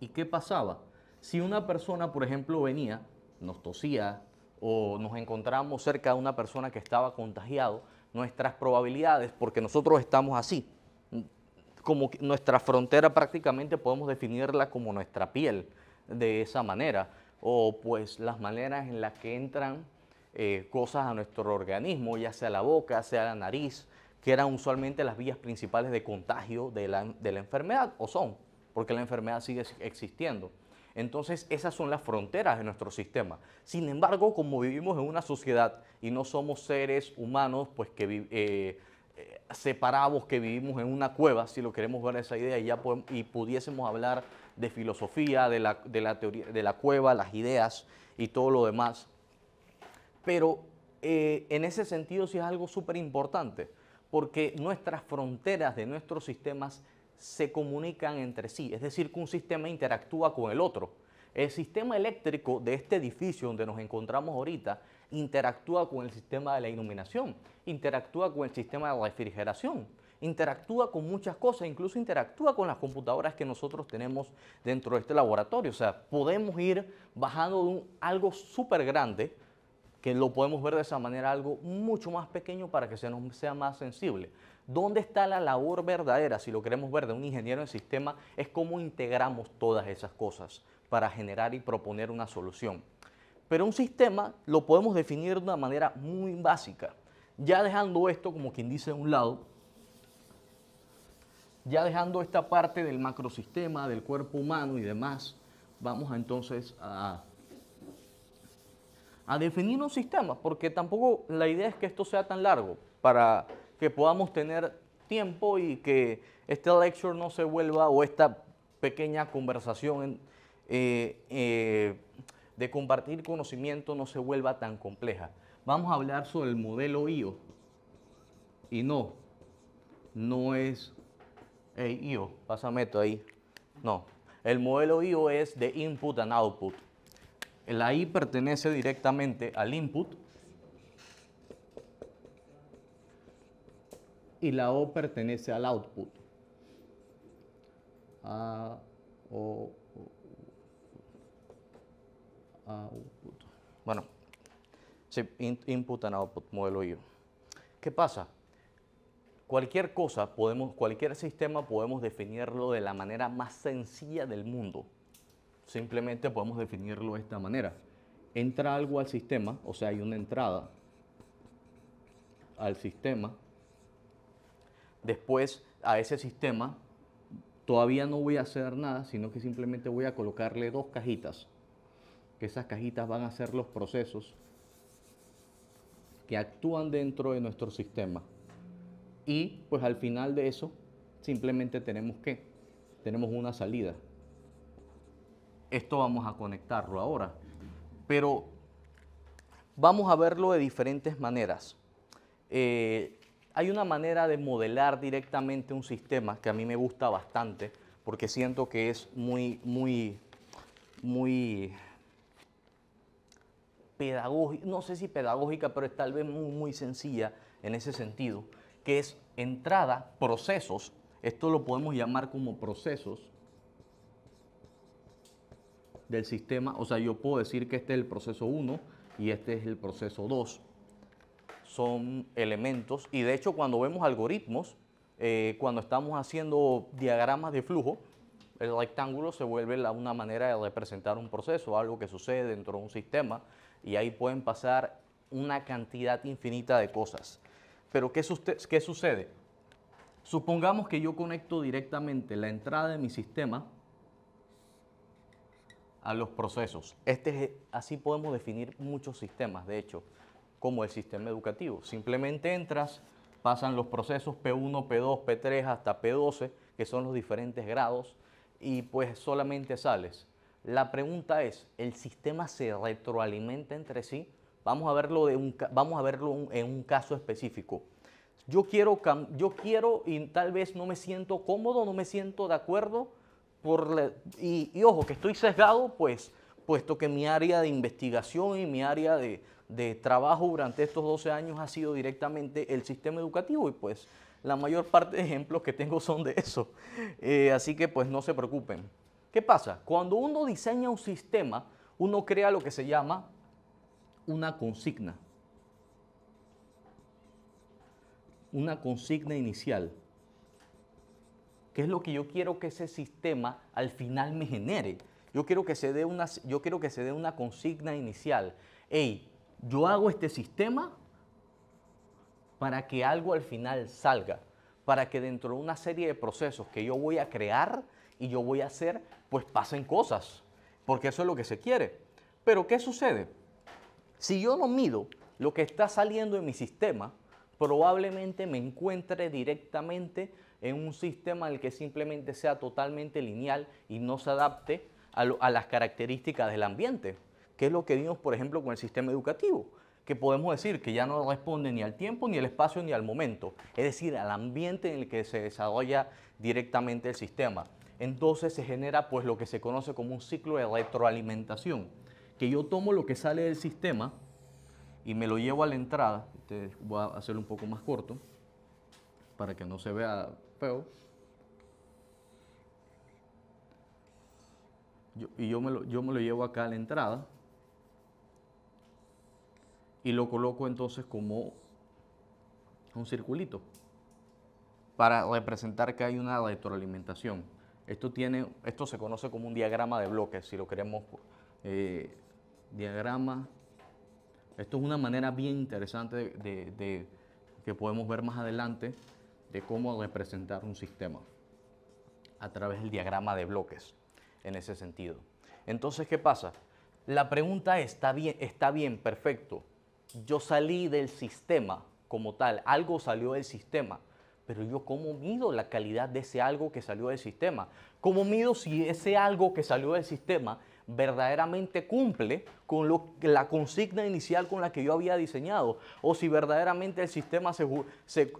¿Y qué pasaba? Si una persona, por ejemplo, venía, nos tosía o nos encontramos cerca de una persona que estaba contagiado, nuestras probabilidades, porque nosotros estamos así, como nuestra frontera prácticamente podemos definirla como nuestra piel de esa manera, o pues las maneras en las que entran eh, cosas a nuestro organismo, ya sea la boca, sea la nariz, que eran usualmente las vías principales de contagio de la, de la enfermedad, o son, porque la enfermedad sigue existiendo. Entonces esas son las fronteras de nuestro sistema. Sin embargo, como vivimos en una sociedad y no somos seres humanos, pues que eh, eh, separados, que vivimos en una cueva, si lo queremos ver esa idea, y, ya y pudiésemos hablar de filosofía, de la, de la teoría, de la cueva, las ideas y todo lo demás. Pero eh, en ese sentido sí es algo súper importante, porque nuestras fronteras de nuestros sistemas se comunican entre sí, es decir, que un sistema interactúa con el otro. El sistema eléctrico de este edificio donde nos encontramos ahorita interactúa con el sistema de la iluminación, interactúa con el sistema de la refrigeración, interactúa con muchas cosas, incluso interactúa con las computadoras que nosotros tenemos dentro de este laboratorio. O sea, podemos ir bajando de algo súper grande que lo podemos ver de esa manera algo mucho más pequeño para que se nos sea más sensible. ¿Dónde está la labor verdadera, si lo queremos ver, de un ingeniero en sistema? Es cómo integramos todas esas cosas para generar y proponer una solución. Pero un sistema lo podemos definir de una manera muy básica. Ya dejando esto, como quien dice, a un lado, ya dejando esta parte del macrosistema, del cuerpo humano y demás, vamos entonces a a definir un sistema, porque tampoco la idea es que esto sea tan largo, para que podamos tener tiempo y que esta lecture no se vuelva o esta pequeña conversación eh, eh, de compartir conocimiento no se vuelva tan compleja. Vamos a hablar sobre el modelo IO. Y no, no es IO, pásame esto ahí. No, el modelo IO es de input and output. La I pertenece directamente al input y la O pertenece al output. output. Bueno, sí, input and output, modelo I. ¿Qué pasa? Cualquier cosa, podemos, cualquier sistema podemos definirlo de la manera más sencilla del mundo. Simplemente podemos definirlo de esta manera. Entra algo al sistema, o sea, hay una entrada al sistema. Después a ese sistema todavía no voy a hacer nada, sino que simplemente voy a colocarle dos cajitas. Que esas cajitas van a ser los procesos que actúan dentro de nuestro sistema. Y pues al final de eso simplemente tenemos que, tenemos una salida esto vamos a conectarlo ahora. Pero vamos a verlo de diferentes maneras. Eh, hay una manera de modelar directamente un sistema que a mí me gusta bastante porque siento que es muy, muy, muy pedagógica, no sé si pedagógica, pero es tal vez muy, muy sencilla en ese sentido, que es entrada, procesos, esto lo podemos llamar como procesos, del sistema, o sea, yo puedo decir que este es el proceso 1 y este es el proceso 2. Son elementos y de hecho cuando vemos algoritmos, eh, cuando estamos haciendo diagramas de flujo, el rectángulo se vuelve una manera de representar un proceso, algo que sucede dentro de un sistema y ahí pueden pasar una cantidad infinita de cosas. Pero ¿qué, qué sucede? Supongamos que yo conecto directamente la entrada de mi sistema a los procesos. Este así podemos definir muchos sistemas, de hecho, como el sistema educativo. Simplemente entras, pasan los procesos P1, P2, P3 hasta P12, que son los diferentes grados, y pues solamente sales. La pregunta es, ¿el sistema se retroalimenta entre sí? Vamos a verlo, de vamos a verlo en un caso específico. Yo quiero, yo quiero y tal vez no me siento cómodo, no me siento de acuerdo y, ojo, que estoy sesgado, pues, puesto que mi área de investigación y mi área de, trabajo durante estos 12 años ha sido directamente el sistema educativo y pues la mayor parte de ejemplos que tengo son de eso. Eh, así que pues no se preocupen. ¿Qué pasa? Cuando uno diseña un sistema, uno crea lo que se llama una consigna. Una consigna inicial qué es lo que yo quiero que ese sistema al final me genere. Yo quiero que se dé una, yo quiero que se dé una consigna inicial. Hey, yo hago este sistema para que algo al final salga, para que dentro de una serie de procesos que yo voy a crear y yo voy a hacer, pues pasen cosas, porque eso es lo que se quiere. Pero ¿qué sucede? Si yo no mido lo que está saliendo en mi sistema, probablemente me encuentre directamente en un sistema en el que simplemente sea totalmente lineal y no se adapte a, las características del ambiente, que es lo que vimos, por ejemplo, con el sistema educativo, que podemos decir que ya no responde ni al tiempo, ni al espacio, ni al momento, es decir, al ambiente en el que se desarrolla directamente el sistema. Entonces se genera pues lo que se conoce como un ciclo de retroalimentación, que yo tomo lo que sale del sistema y me lo llevo a la entrada, este, voy a hacerlo un poco más corto para que no se vea feo. y yo me, lo, yo me lo llevo acá a la entrada y lo coloco entonces como un circulito para representar que hay una electroalimentación. Esto, tiene, esto se conoce como un diagrama de bloques, si lo queremos, eh, diagrama esto es una manera bien interesante de, que podemos ver más adelante de cómo representar un sistema a través del diagrama de bloques en ese sentido. Entonces, ¿qué pasa? La pregunta es, está bien, está bien, perfecto. Yo salí del sistema como tal, algo salió del sistema, pero yo cómo mido la calidad de ese algo que salió del sistema? ¿Cómo mido si ese algo que salió del sistema verdaderamente cumple con la consigna inicial con la que yo había diseñado o si verdaderamente el sistema se,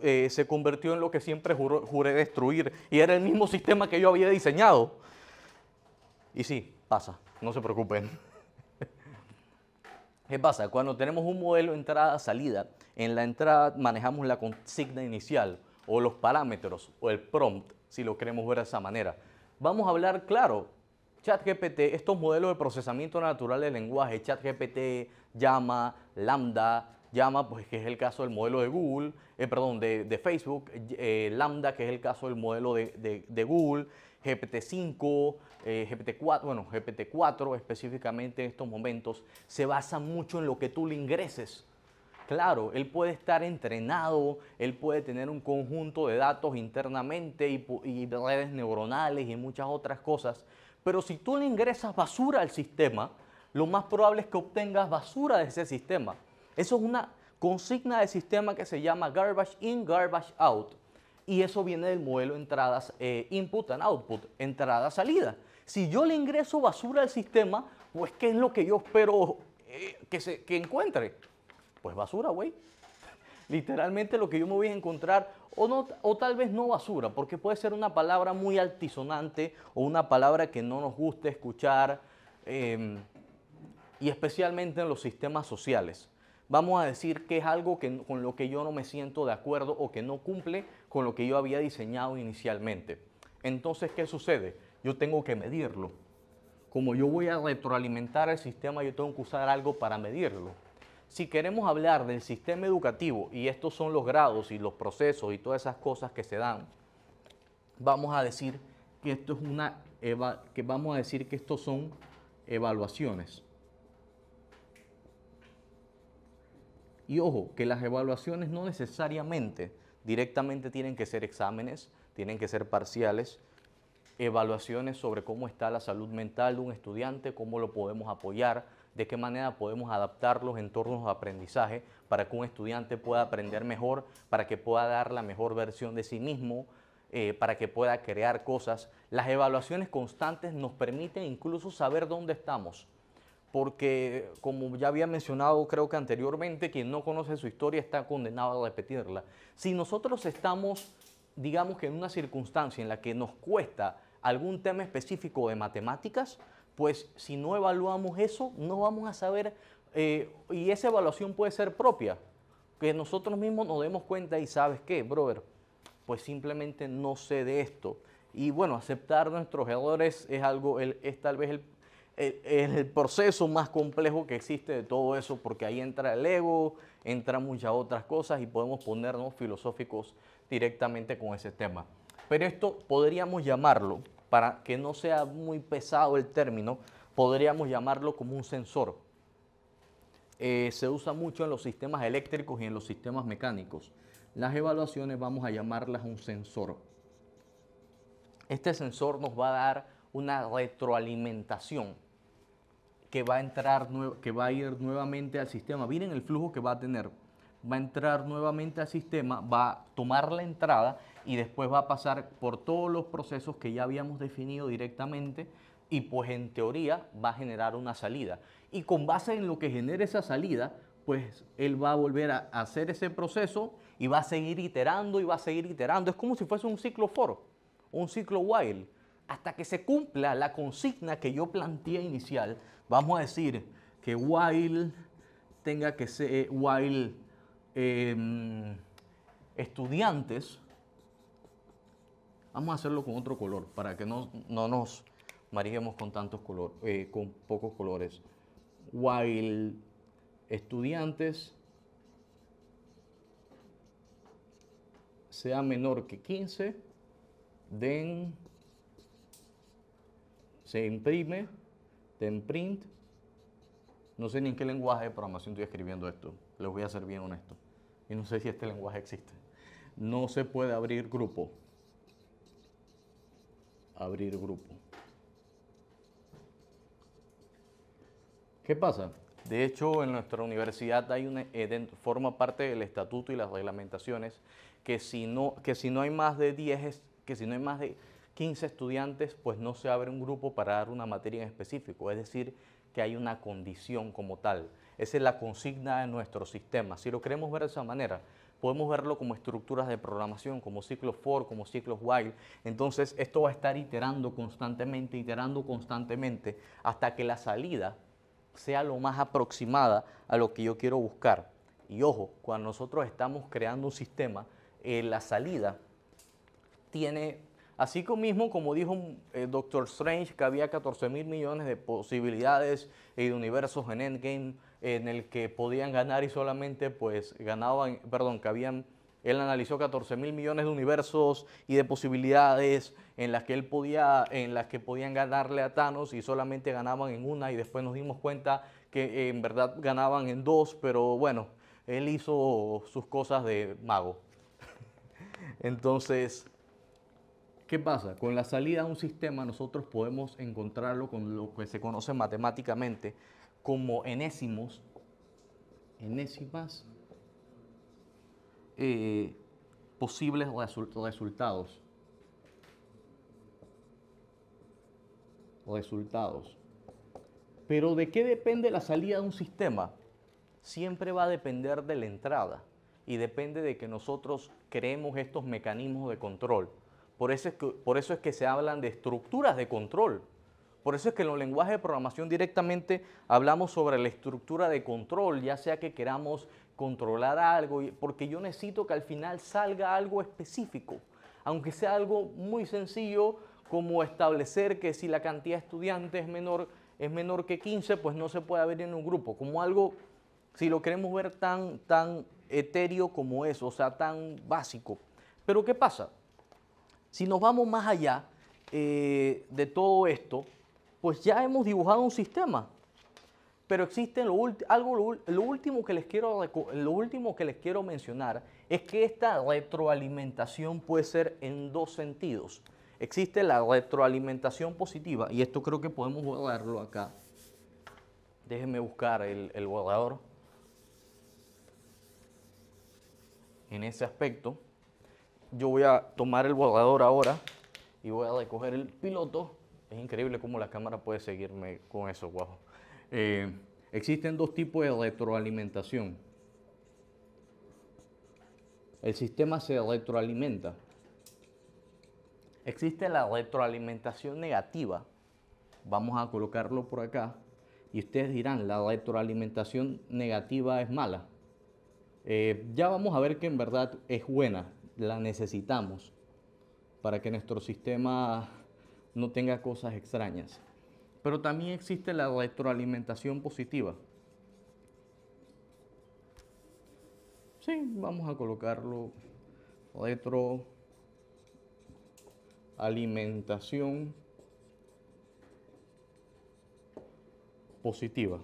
eh, convirtió en lo que siempre juré destruir y era el mismo sistema que yo había diseñado. Y sí, pasa, no se preocupen. ¿Qué pasa? Cuando tenemos un modelo entrada-salida, en la entrada manejamos la consigna inicial o los parámetros o el prompt, si lo queremos ver de esa manera. Vamos a hablar, claro, ChatGPT, estos modelos de procesamiento natural del lenguaje, ChatGPT, Llama, Lambda, Llama, pues que es el caso del modelo de Google, eh, perdón, de, Facebook, eh, Lambda, que es el caso del modelo de, Google, GPT-5, eh, GPT-4, bueno, GPT-4 específicamente en estos momentos, se basa mucho en lo que tú le ingreses. Claro, él puede estar entrenado, él puede tener un conjunto de datos internamente y, y redes neuronales y muchas otras cosas, pero si tú le ingresas basura al sistema, lo más probable es que obtengas basura de ese sistema. Eso es una consigna de sistema que se llama garbage in, garbage out. Y eso viene del modelo entradas eh, input and output, entrada-salida. Si yo le ingreso basura al sistema, pues ¿qué es lo que yo espero eh, que, se, que encuentre? Pues basura, güey. Literalmente lo que yo me voy a encontrar o, tal vez no basura, porque puede ser una palabra muy altisonante o una palabra que no nos guste escuchar, em, y especialmente en los sistemas sociales. Vamos a decir que es algo que, con lo que yo no me siento de acuerdo o que no cumple con lo que yo había diseñado inicialmente. Entonces, ¿qué sucede? Yo tengo que medirlo. Como yo voy a retroalimentar el sistema, yo tengo que usar algo para medirlo si queremos hablar del sistema educativo, y estos son los grados y los procesos y todas esas cosas que se dan, vamos a decir que esto es una que vamos a decir que estos son evaluaciones. Y ojo, que las evaluaciones no necesariamente directamente tienen que ser exámenes, tienen que ser parciales, evaluaciones sobre cómo está la salud mental de un estudiante, cómo lo podemos apoyar, de qué manera podemos adaptar los entornos de aprendizaje para que un estudiante pueda aprender mejor, para que pueda dar la mejor versión de sí mismo, eh, para que pueda crear cosas. Las evaluaciones constantes nos permiten incluso saber dónde estamos, porque como ya había mencionado creo que anteriormente, quien no conoce su historia está condenado a repetirla. Si nosotros estamos, digamos que en una circunstancia en la que nos cuesta algún tema específico de matemáticas, pues si no evaluamos eso, no vamos a saber, eh, y esa evaluación puede ser propia, que nosotros mismos nos demos cuenta y sabes qué, brother, pues simplemente no sé de esto. Y bueno, aceptar nuestros errores es algo, es tal vez el, el, el, proceso más complejo que existe de todo eso, porque ahí entra el ego, entra muchas otras cosas y podemos ponernos filosóficos directamente con ese tema. Pero esto podríamos llamarlo para que no sea muy pesado el término, podríamos llamarlo como un sensor. Eh, se usa mucho en los sistemas eléctricos y en los sistemas mecánicos. Las evaluaciones vamos a llamarlas un sensor. Este sensor nos va a dar una retroalimentación que va a entrar, que va a ir nuevamente al sistema. Miren el flujo que va a tener va a entrar nuevamente al sistema, va a tomar la entrada y después va a pasar por todos los procesos que ya habíamos definido directamente y pues en teoría va a generar una salida. Y con base en lo que genere esa salida, pues él va a volver a hacer ese proceso y va a seguir iterando y va a seguir iterando. Es como si fuese un ciclo for, un ciclo while. Hasta que se cumpla la consigna que yo planteé inicial, vamos a decir que while tenga que ser eh, while Em, estudiantes, vamos a hacerlo con otro color para que no, nos marijemos con tantos colores, eh, con pocos colores. While estudiantes sea menor que 15, den, se imprime, den print. No sé ni en qué lenguaje de programación estoy escribiendo esto. Les voy a ser bien honesto no sé si este lenguaje existe, no se puede abrir grupo. Abrir grupo. ¿Qué pasa? De hecho, en nuestra universidad hay una, eh, forma parte del estatuto y las reglamentaciones que si no, que si no hay más de 10, que si no hay más de 15 estudiantes, pues no se abre un grupo para dar una materia en específico. Es decir, que hay una condición como tal. Esa es la consigna de nuestro sistema. Si lo queremos ver de esa manera, podemos verlo como estructuras de programación, como ciclos for, como ciclos while. Entonces, esto va a estar iterando constantemente, iterando constantemente, hasta que la salida sea lo más aproximada a lo que yo quiero buscar. Y ojo, cuando nosotros estamos creando un sistema, eh, la salida tiene Así mismo, como dijo eh, Doctor Strange, que había 14 mil millones de posibilidades y de universos en Endgame en el que podían ganar y solamente pues ganaban, perdón, que habían, él analizó 14 mil millones de universos y de posibilidades en las que él podía, en las que podían ganarle a Thanos y solamente ganaban en una y después nos dimos cuenta que eh, en verdad ganaban en dos, pero bueno, él hizo sus cosas de mago. Entonces, ¿Qué pasa? Con la salida de un sistema nosotros podemos encontrarlo con lo que se conoce matemáticamente como enésimos, enésimas eh, posibles resultados. Resultados. Pero ¿de qué depende la salida de un sistema? Siempre va a depender de la entrada y depende de que nosotros creemos estos mecanismos de control. Por eso, es que, se hablan de estructuras de control. Por eso es que en los lenguajes de programación directamente hablamos sobre la estructura de control, ya sea que queramos controlar algo, porque yo necesito que al final salga algo específico, aunque sea algo muy sencillo como establecer que si la cantidad de estudiantes es menor, es menor que 15, pues no se puede ver en un grupo, como algo, si lo queremos ver tan, tan etéreo como eso, o sea, tan básico. Pero ¿qué pasa? Si nos vamos más allá eh, de todo esto, pues ya hemos dibujado un sistema. Pero existe algo, lo, último que les quiero, último que les quiero mencionar es que esta retroalimentación puede ser en dos sentidos. Existe la retroalimentación positiva, y esto creo que podemos guardarlo acá. Déjenme buscar el, el en ese aspecto yo voy a tomar el volador ahora y voy a recoger el piloto. Es increíble cómo la cámara puede seguirme con eso, guau. Eh, existen dos tipos de retroalimentación. El sistema se retroalimenta. Existe la retroalimentación negativa. Vamos a colocarlo por acá. Y ustedes dirán, la retroalimentación negativa es mala. Eh, ya vamos a ver que en verdad es buena la necesitamos para que nuestro sistema no tenga cosas extrañas. Pero también existe la retroalimentación positiva. Sí, vamos a colocarlo retroalimentación positiva.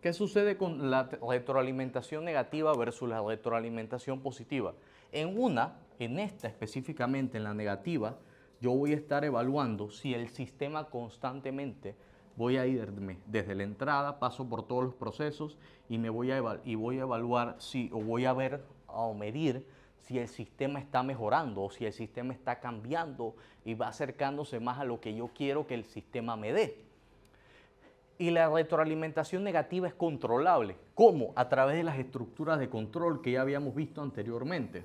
¿Qué sucede con la retroalimentación negativa versus la retroalimentación positiva? En una, en esta específicamente, en la negativa, yo voy a estar evaluando si el sistema constantemente voy a irme desde la entrada, paso por todos los procesos y me voy a y voy a evaluar si o voy a ver o medir si el sistema está mejorando o si el sistema está cambiando y va acercándose más a lo que yo quiero que el sistema me dé y la retroalimentación negativa es controlable. ¿Cómo? A través de las estructuras de control que ya habíamos visto anteriormente.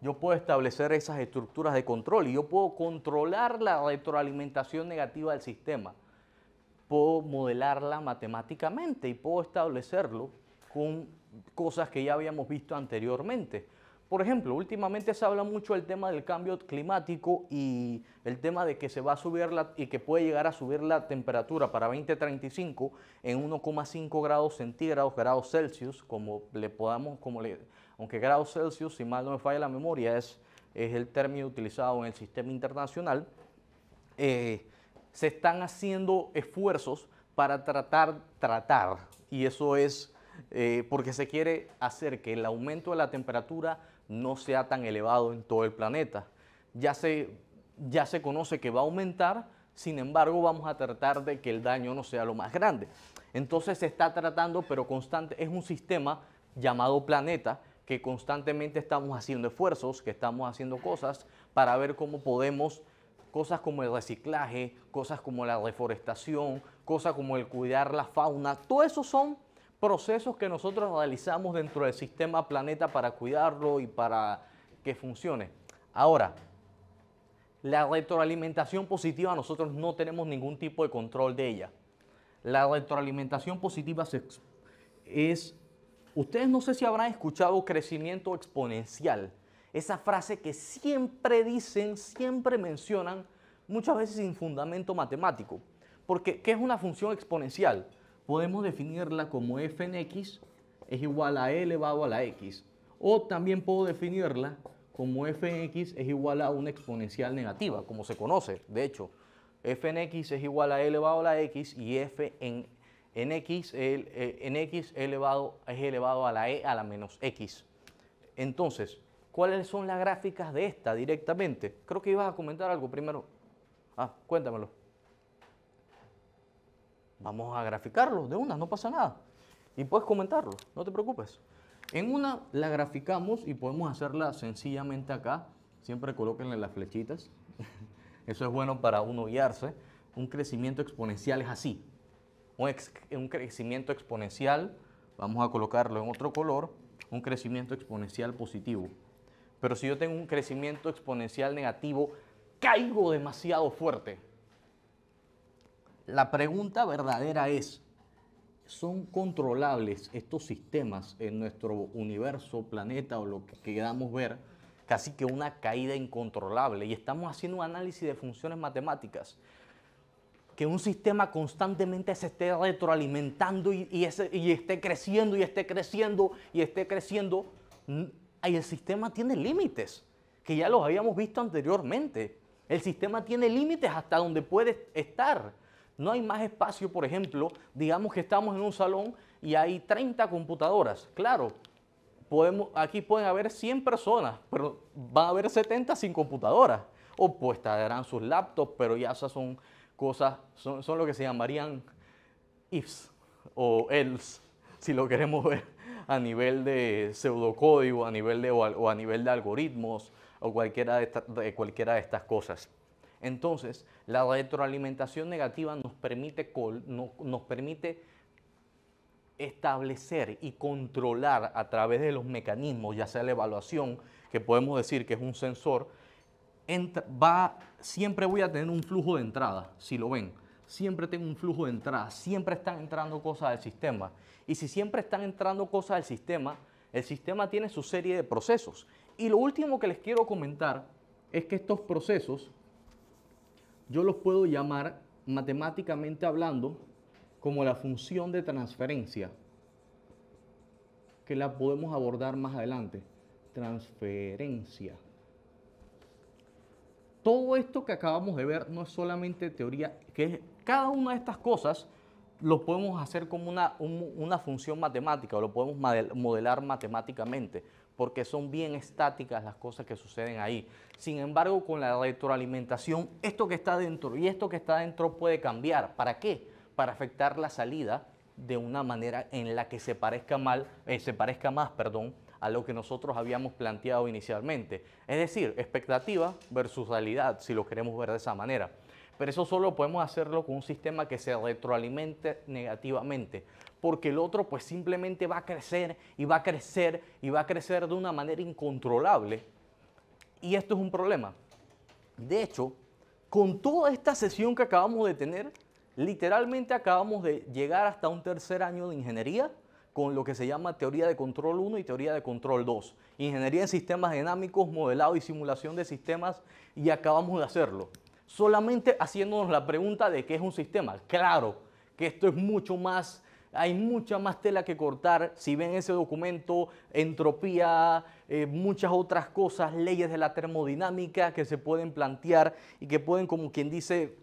Yo puedo establecer esas estructuras de control y yo puedo controlar la retroalimentación negativa del sistema. Puedo modelarla matemáticamente y puedo establecerlo con cosas que ya habíamos visto anteriormente. Por ejemplo, últimamente se habla mucho del tema del cambio climático y el tema de que se va a subir la, y que puede llegar a subir la temperatura para 2035 en 1,5 grados centígrados, grados Celsius, como le podamos, como le, aunque grados Celsius, si mal no me falla la memoria, es, es el término utilizado en el sistema internacional, eh, se están haciendo esfuerzos para tratar, tratar, y eso es eh, porque se quiere hacer que el aumento de la temperatura no sea tan elevado en todo el planeta. Ya se, ya se conoce que va a aumentar, sin embargo vamos a tratar de que el daño no sea lo más grande. Entonces se está tratando, pero constante, es un sistema llamado planeta que constantemente estamos haciendo esfuerzos, que estamos haciendo cosas para ver cómo podemos, cosas como el reciclaje, cosas como la reforestación, cosas como el cuidar la fauna, todo eso son procesos que nosotros realizamos dentro del sistema planeta para cuidarlo y para que funcione. Ahora, la retroalimentación positiva nosotros no tenemos ningún tipo de control de ella. La retroalimentación positiva es, ustedes no sé si habrán escuchado crecimiento exponencial, esa frase que siempre dicen, siempre mencionan, muchas veces sin fundamento matemático. Porque, ¿qué es una función exponencial? podemos definirla como f en x es igual a e elevado a la x. O también puedo definirla como f en x es igual a una exponencial negativa, como se conoce. De hecho, f en x es igual a e elevado a la x y f en, en x, eh, en x elevado, es elevado a la e a la menos x. Entonces, ¿cuáles son las gráficas de esta directamente? Creo que ibas a comentar algo primero. Ah, cuéntamelo. Vamos a graficarlo de una, no pasa nada. Y puedes comentarlo, no te preocupes. En una la graficamos y podemos hacerla sencillamente acá. Siempre colóquenle las flechitas. Eso es bueno para uno guiarse. Un crecimiento exponencial es así. Un, un crecimiento exponencial, vamos a colocarlo en otro color, un crecimiento exponencial positivo. Pero si yo tengo un crecimiento exponencial negativo, caigo demasiado fuerte. La pregunta verdadera es, ¿son controlables estos sistemas en nuestro universo, planeta o lo que queramos ver? Casi que una caída incontrolable. Y estamos haciendo un análisis de funciones matemáticas. Que un sistema constantemente se esté retroalimentando y, esté creciendo y esté creciendo y esté creciendo. Y mm, el sistema tiene límites, que ya los habíamos visto anteriormente. El sistema tiene límites hasta donde puede estar. No hay más espacio, por ejemplo, digamos que estamos en un salón y hay 30 computadoras. Claro, aquí pueden haber 100 personas, pero van a haber 70 sin computadoras. O pues estarán sus laptops, pero ya esas son cosas, son, lo que se llamarían ifs o else, si lo queremos ver a nivel de pseudocódigo, a nivel de, o a, nivel de algoritmos o cualquiera cualquiera de estas cosas. Entonces, la retroalimentación negativa nos permite, establecer y controlar a través de los mecanismos, ya sea la evaluación, que podemos decir que es un sensor, va, siempre voy a tener un flujo de entrada, si lo ven. Siempre tengo un flujo de entrada, siempre están entrando cosas al sistema. Y si siempre están entrando cosas al sistema, el sistema tiene su serie de procesos. Y lo último que les quiero comentar es que estos procesos yo los puedo llamar, matemáticamente hablando, como la función de transferencia, que la podemos abordar más adelante. Transferencia. Todo esto que acabamos de ver no es solamente teoría, que cada una de estas cosas lo podemos hacer como una, una función matemática o lo podemos modelar matemáticamente porque son bien estáticas las cosas que suceden ahí. Sin embargo, con la retroalimentación, esto que está dentro y esto que está dentro puede cambiar. ¿Para qué? Para afectar la salida de una manera en la que se parezca, mal, eh, se parezca más perdón, a lo que nosotros habíamos planteado inicialmente. Es decir, expectativa versus realidad, si lo queremos ver de esa manera. Pero eso solo podemos hacerlo con un sistema que se retroalimente negativamente porque el otro pues simplemente va a crecer y va a crecer y va a crecer de una manera incontrolable. Y esto es un problema. De hecho, con toda esta sesión que acabamos de tener, literalmente acabamos de llegar hasta un tercer año de ingeniería con lo que se llama teoría de control 1 y teoría de control 2. Ingeniería en sistemas dinámicos, modelado y simulación de sistemas y acabamos de hacerlo. Solamente haciéndonos la pregunta de qué es un sistema. Claro que esto es mucho más hay mucha más tela que cortar. Si ven ese documento, entropía, eh, muchas otras cosas, leyes de la termodinámica que se pueden plantear y que pueden, como quien dice,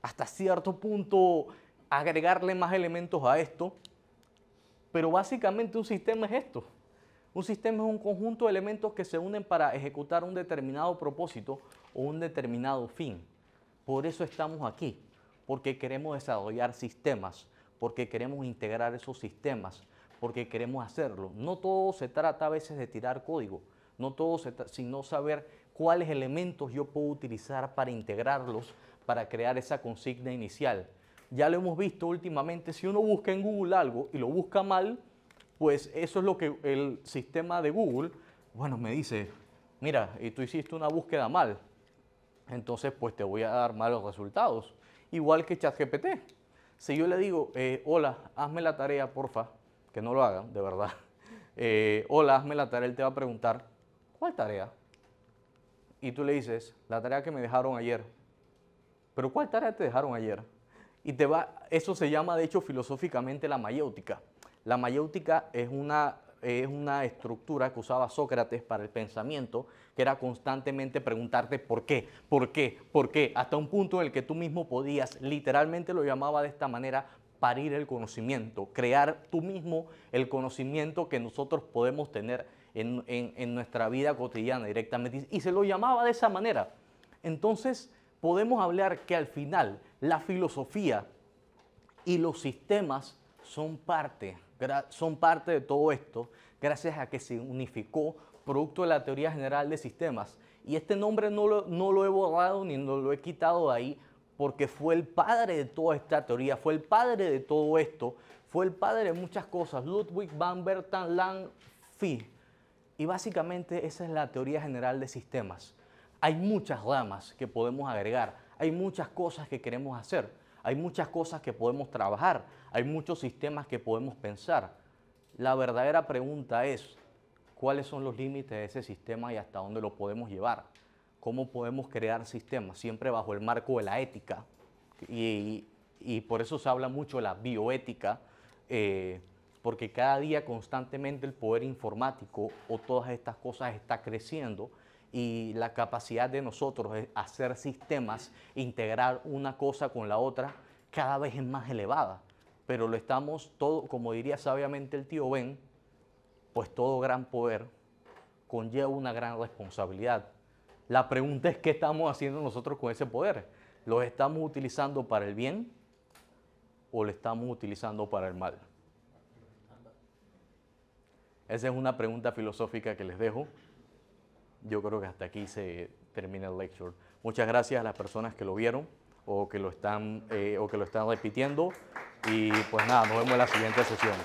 hasta cierto punto agregarle más elementos a esto. Pero básicamente un sistema es esto. Un sistema es un conjunto de elementos que se unen para ejecutar un determinado propósito o un determinado fin. Por eso estamos aquí, porque queremos desarrollar sistemas porque queremos integrar esos sistemas, porque queremos hacerlo. No todo se trata a veces de tirar código, no todo se sino saber cuáles elementos yo puedo utilizar para integrarlos, para crear esa consigna inicial. Ya lo hemos visto últimamente, si uno busca en Google algo y lo busca mal, pues eso es lo que el sistema de Google, bueno, me dice, mira, y tú hiciste una búsqueda mal, entonces pues te voy a dar malos resultados, igual que ChatGPT. Si yo le digo, eh, hola, hazme la tarea, porfa, que no lo hagan, de verdad. Eh, hola, hazme la tarea, él te va a preguntar, ¿cuál tarea? Y tú le dices, la tarea que me dejaron ayer. Pero ¿cuál tarea te dejaron ayer? Y te va, eso se llama de hecho filosóficamente la mayéutica. La mayéutica es una es una estructura que usaba Sócrates para el pensamiento, que era constantemente preguntarte por qué, por qué, por qué, hasta un punto en el que tú mismo podías, literalmente lo llamaba de esta manera, parir el conocimiento, crear tú mismo el conocimiento que nosotros podemos tener en, nuestra vida cotidiana directamente. Y se lo llamaba de esa manera. Entonces, podemos hablar que al final la filosofía y los sistemas son parte, son parte de todo esto gracias a que se unificó producto de la teoría general de sistemas. Y este nombre no lo, no lo he borrado ni no lo he quitado de ahí porque fue el padre de toda esta teoría, fue el padre de todo esto, fue el padre de muchas cosas, Ludwig van Lang Fee. Y básicamente esa es la teoría general de sistemas. Hay muchas ramas que podemos agregar, hay muchas cosas que queremos hacer hay muchas cosas que podemos trabajar, hay muchos sistemas que podemos pensar. La verdadera pregunta es, ¿cuáles son los límites de ese sistema y hasta dónde lo podemos llevar? ¿Cómo podemos crear sistemas? Siempre bajo el marco de la ética. Y, por eso se habla mucho de la bioética, eh, porque cada día constantemente el poder informático o todas estas cosas está creciendo y la capacidad de nosotros de hacer sistemas, integrar una cosa con la otra, cada vez es más elevada. Pero lo estamos todo, como diría sabiamente el tío Ben, pues todo gran poder conlleva una gran responsabilidad. La pregunta es qué estamos haciendo nosotros con ese poder. ¿Lo estamos utilizando para el bien o lo estamos utilizando para el mal? Esa es una pregunta filosófica que les dejo yo creo que hasta aquí se termina el lecture. Muchas gracias a las personas que lo vieron o que lo están, eh, o que lo están repitiendo. Y pues nada, nos vemos en la siguiente sesión.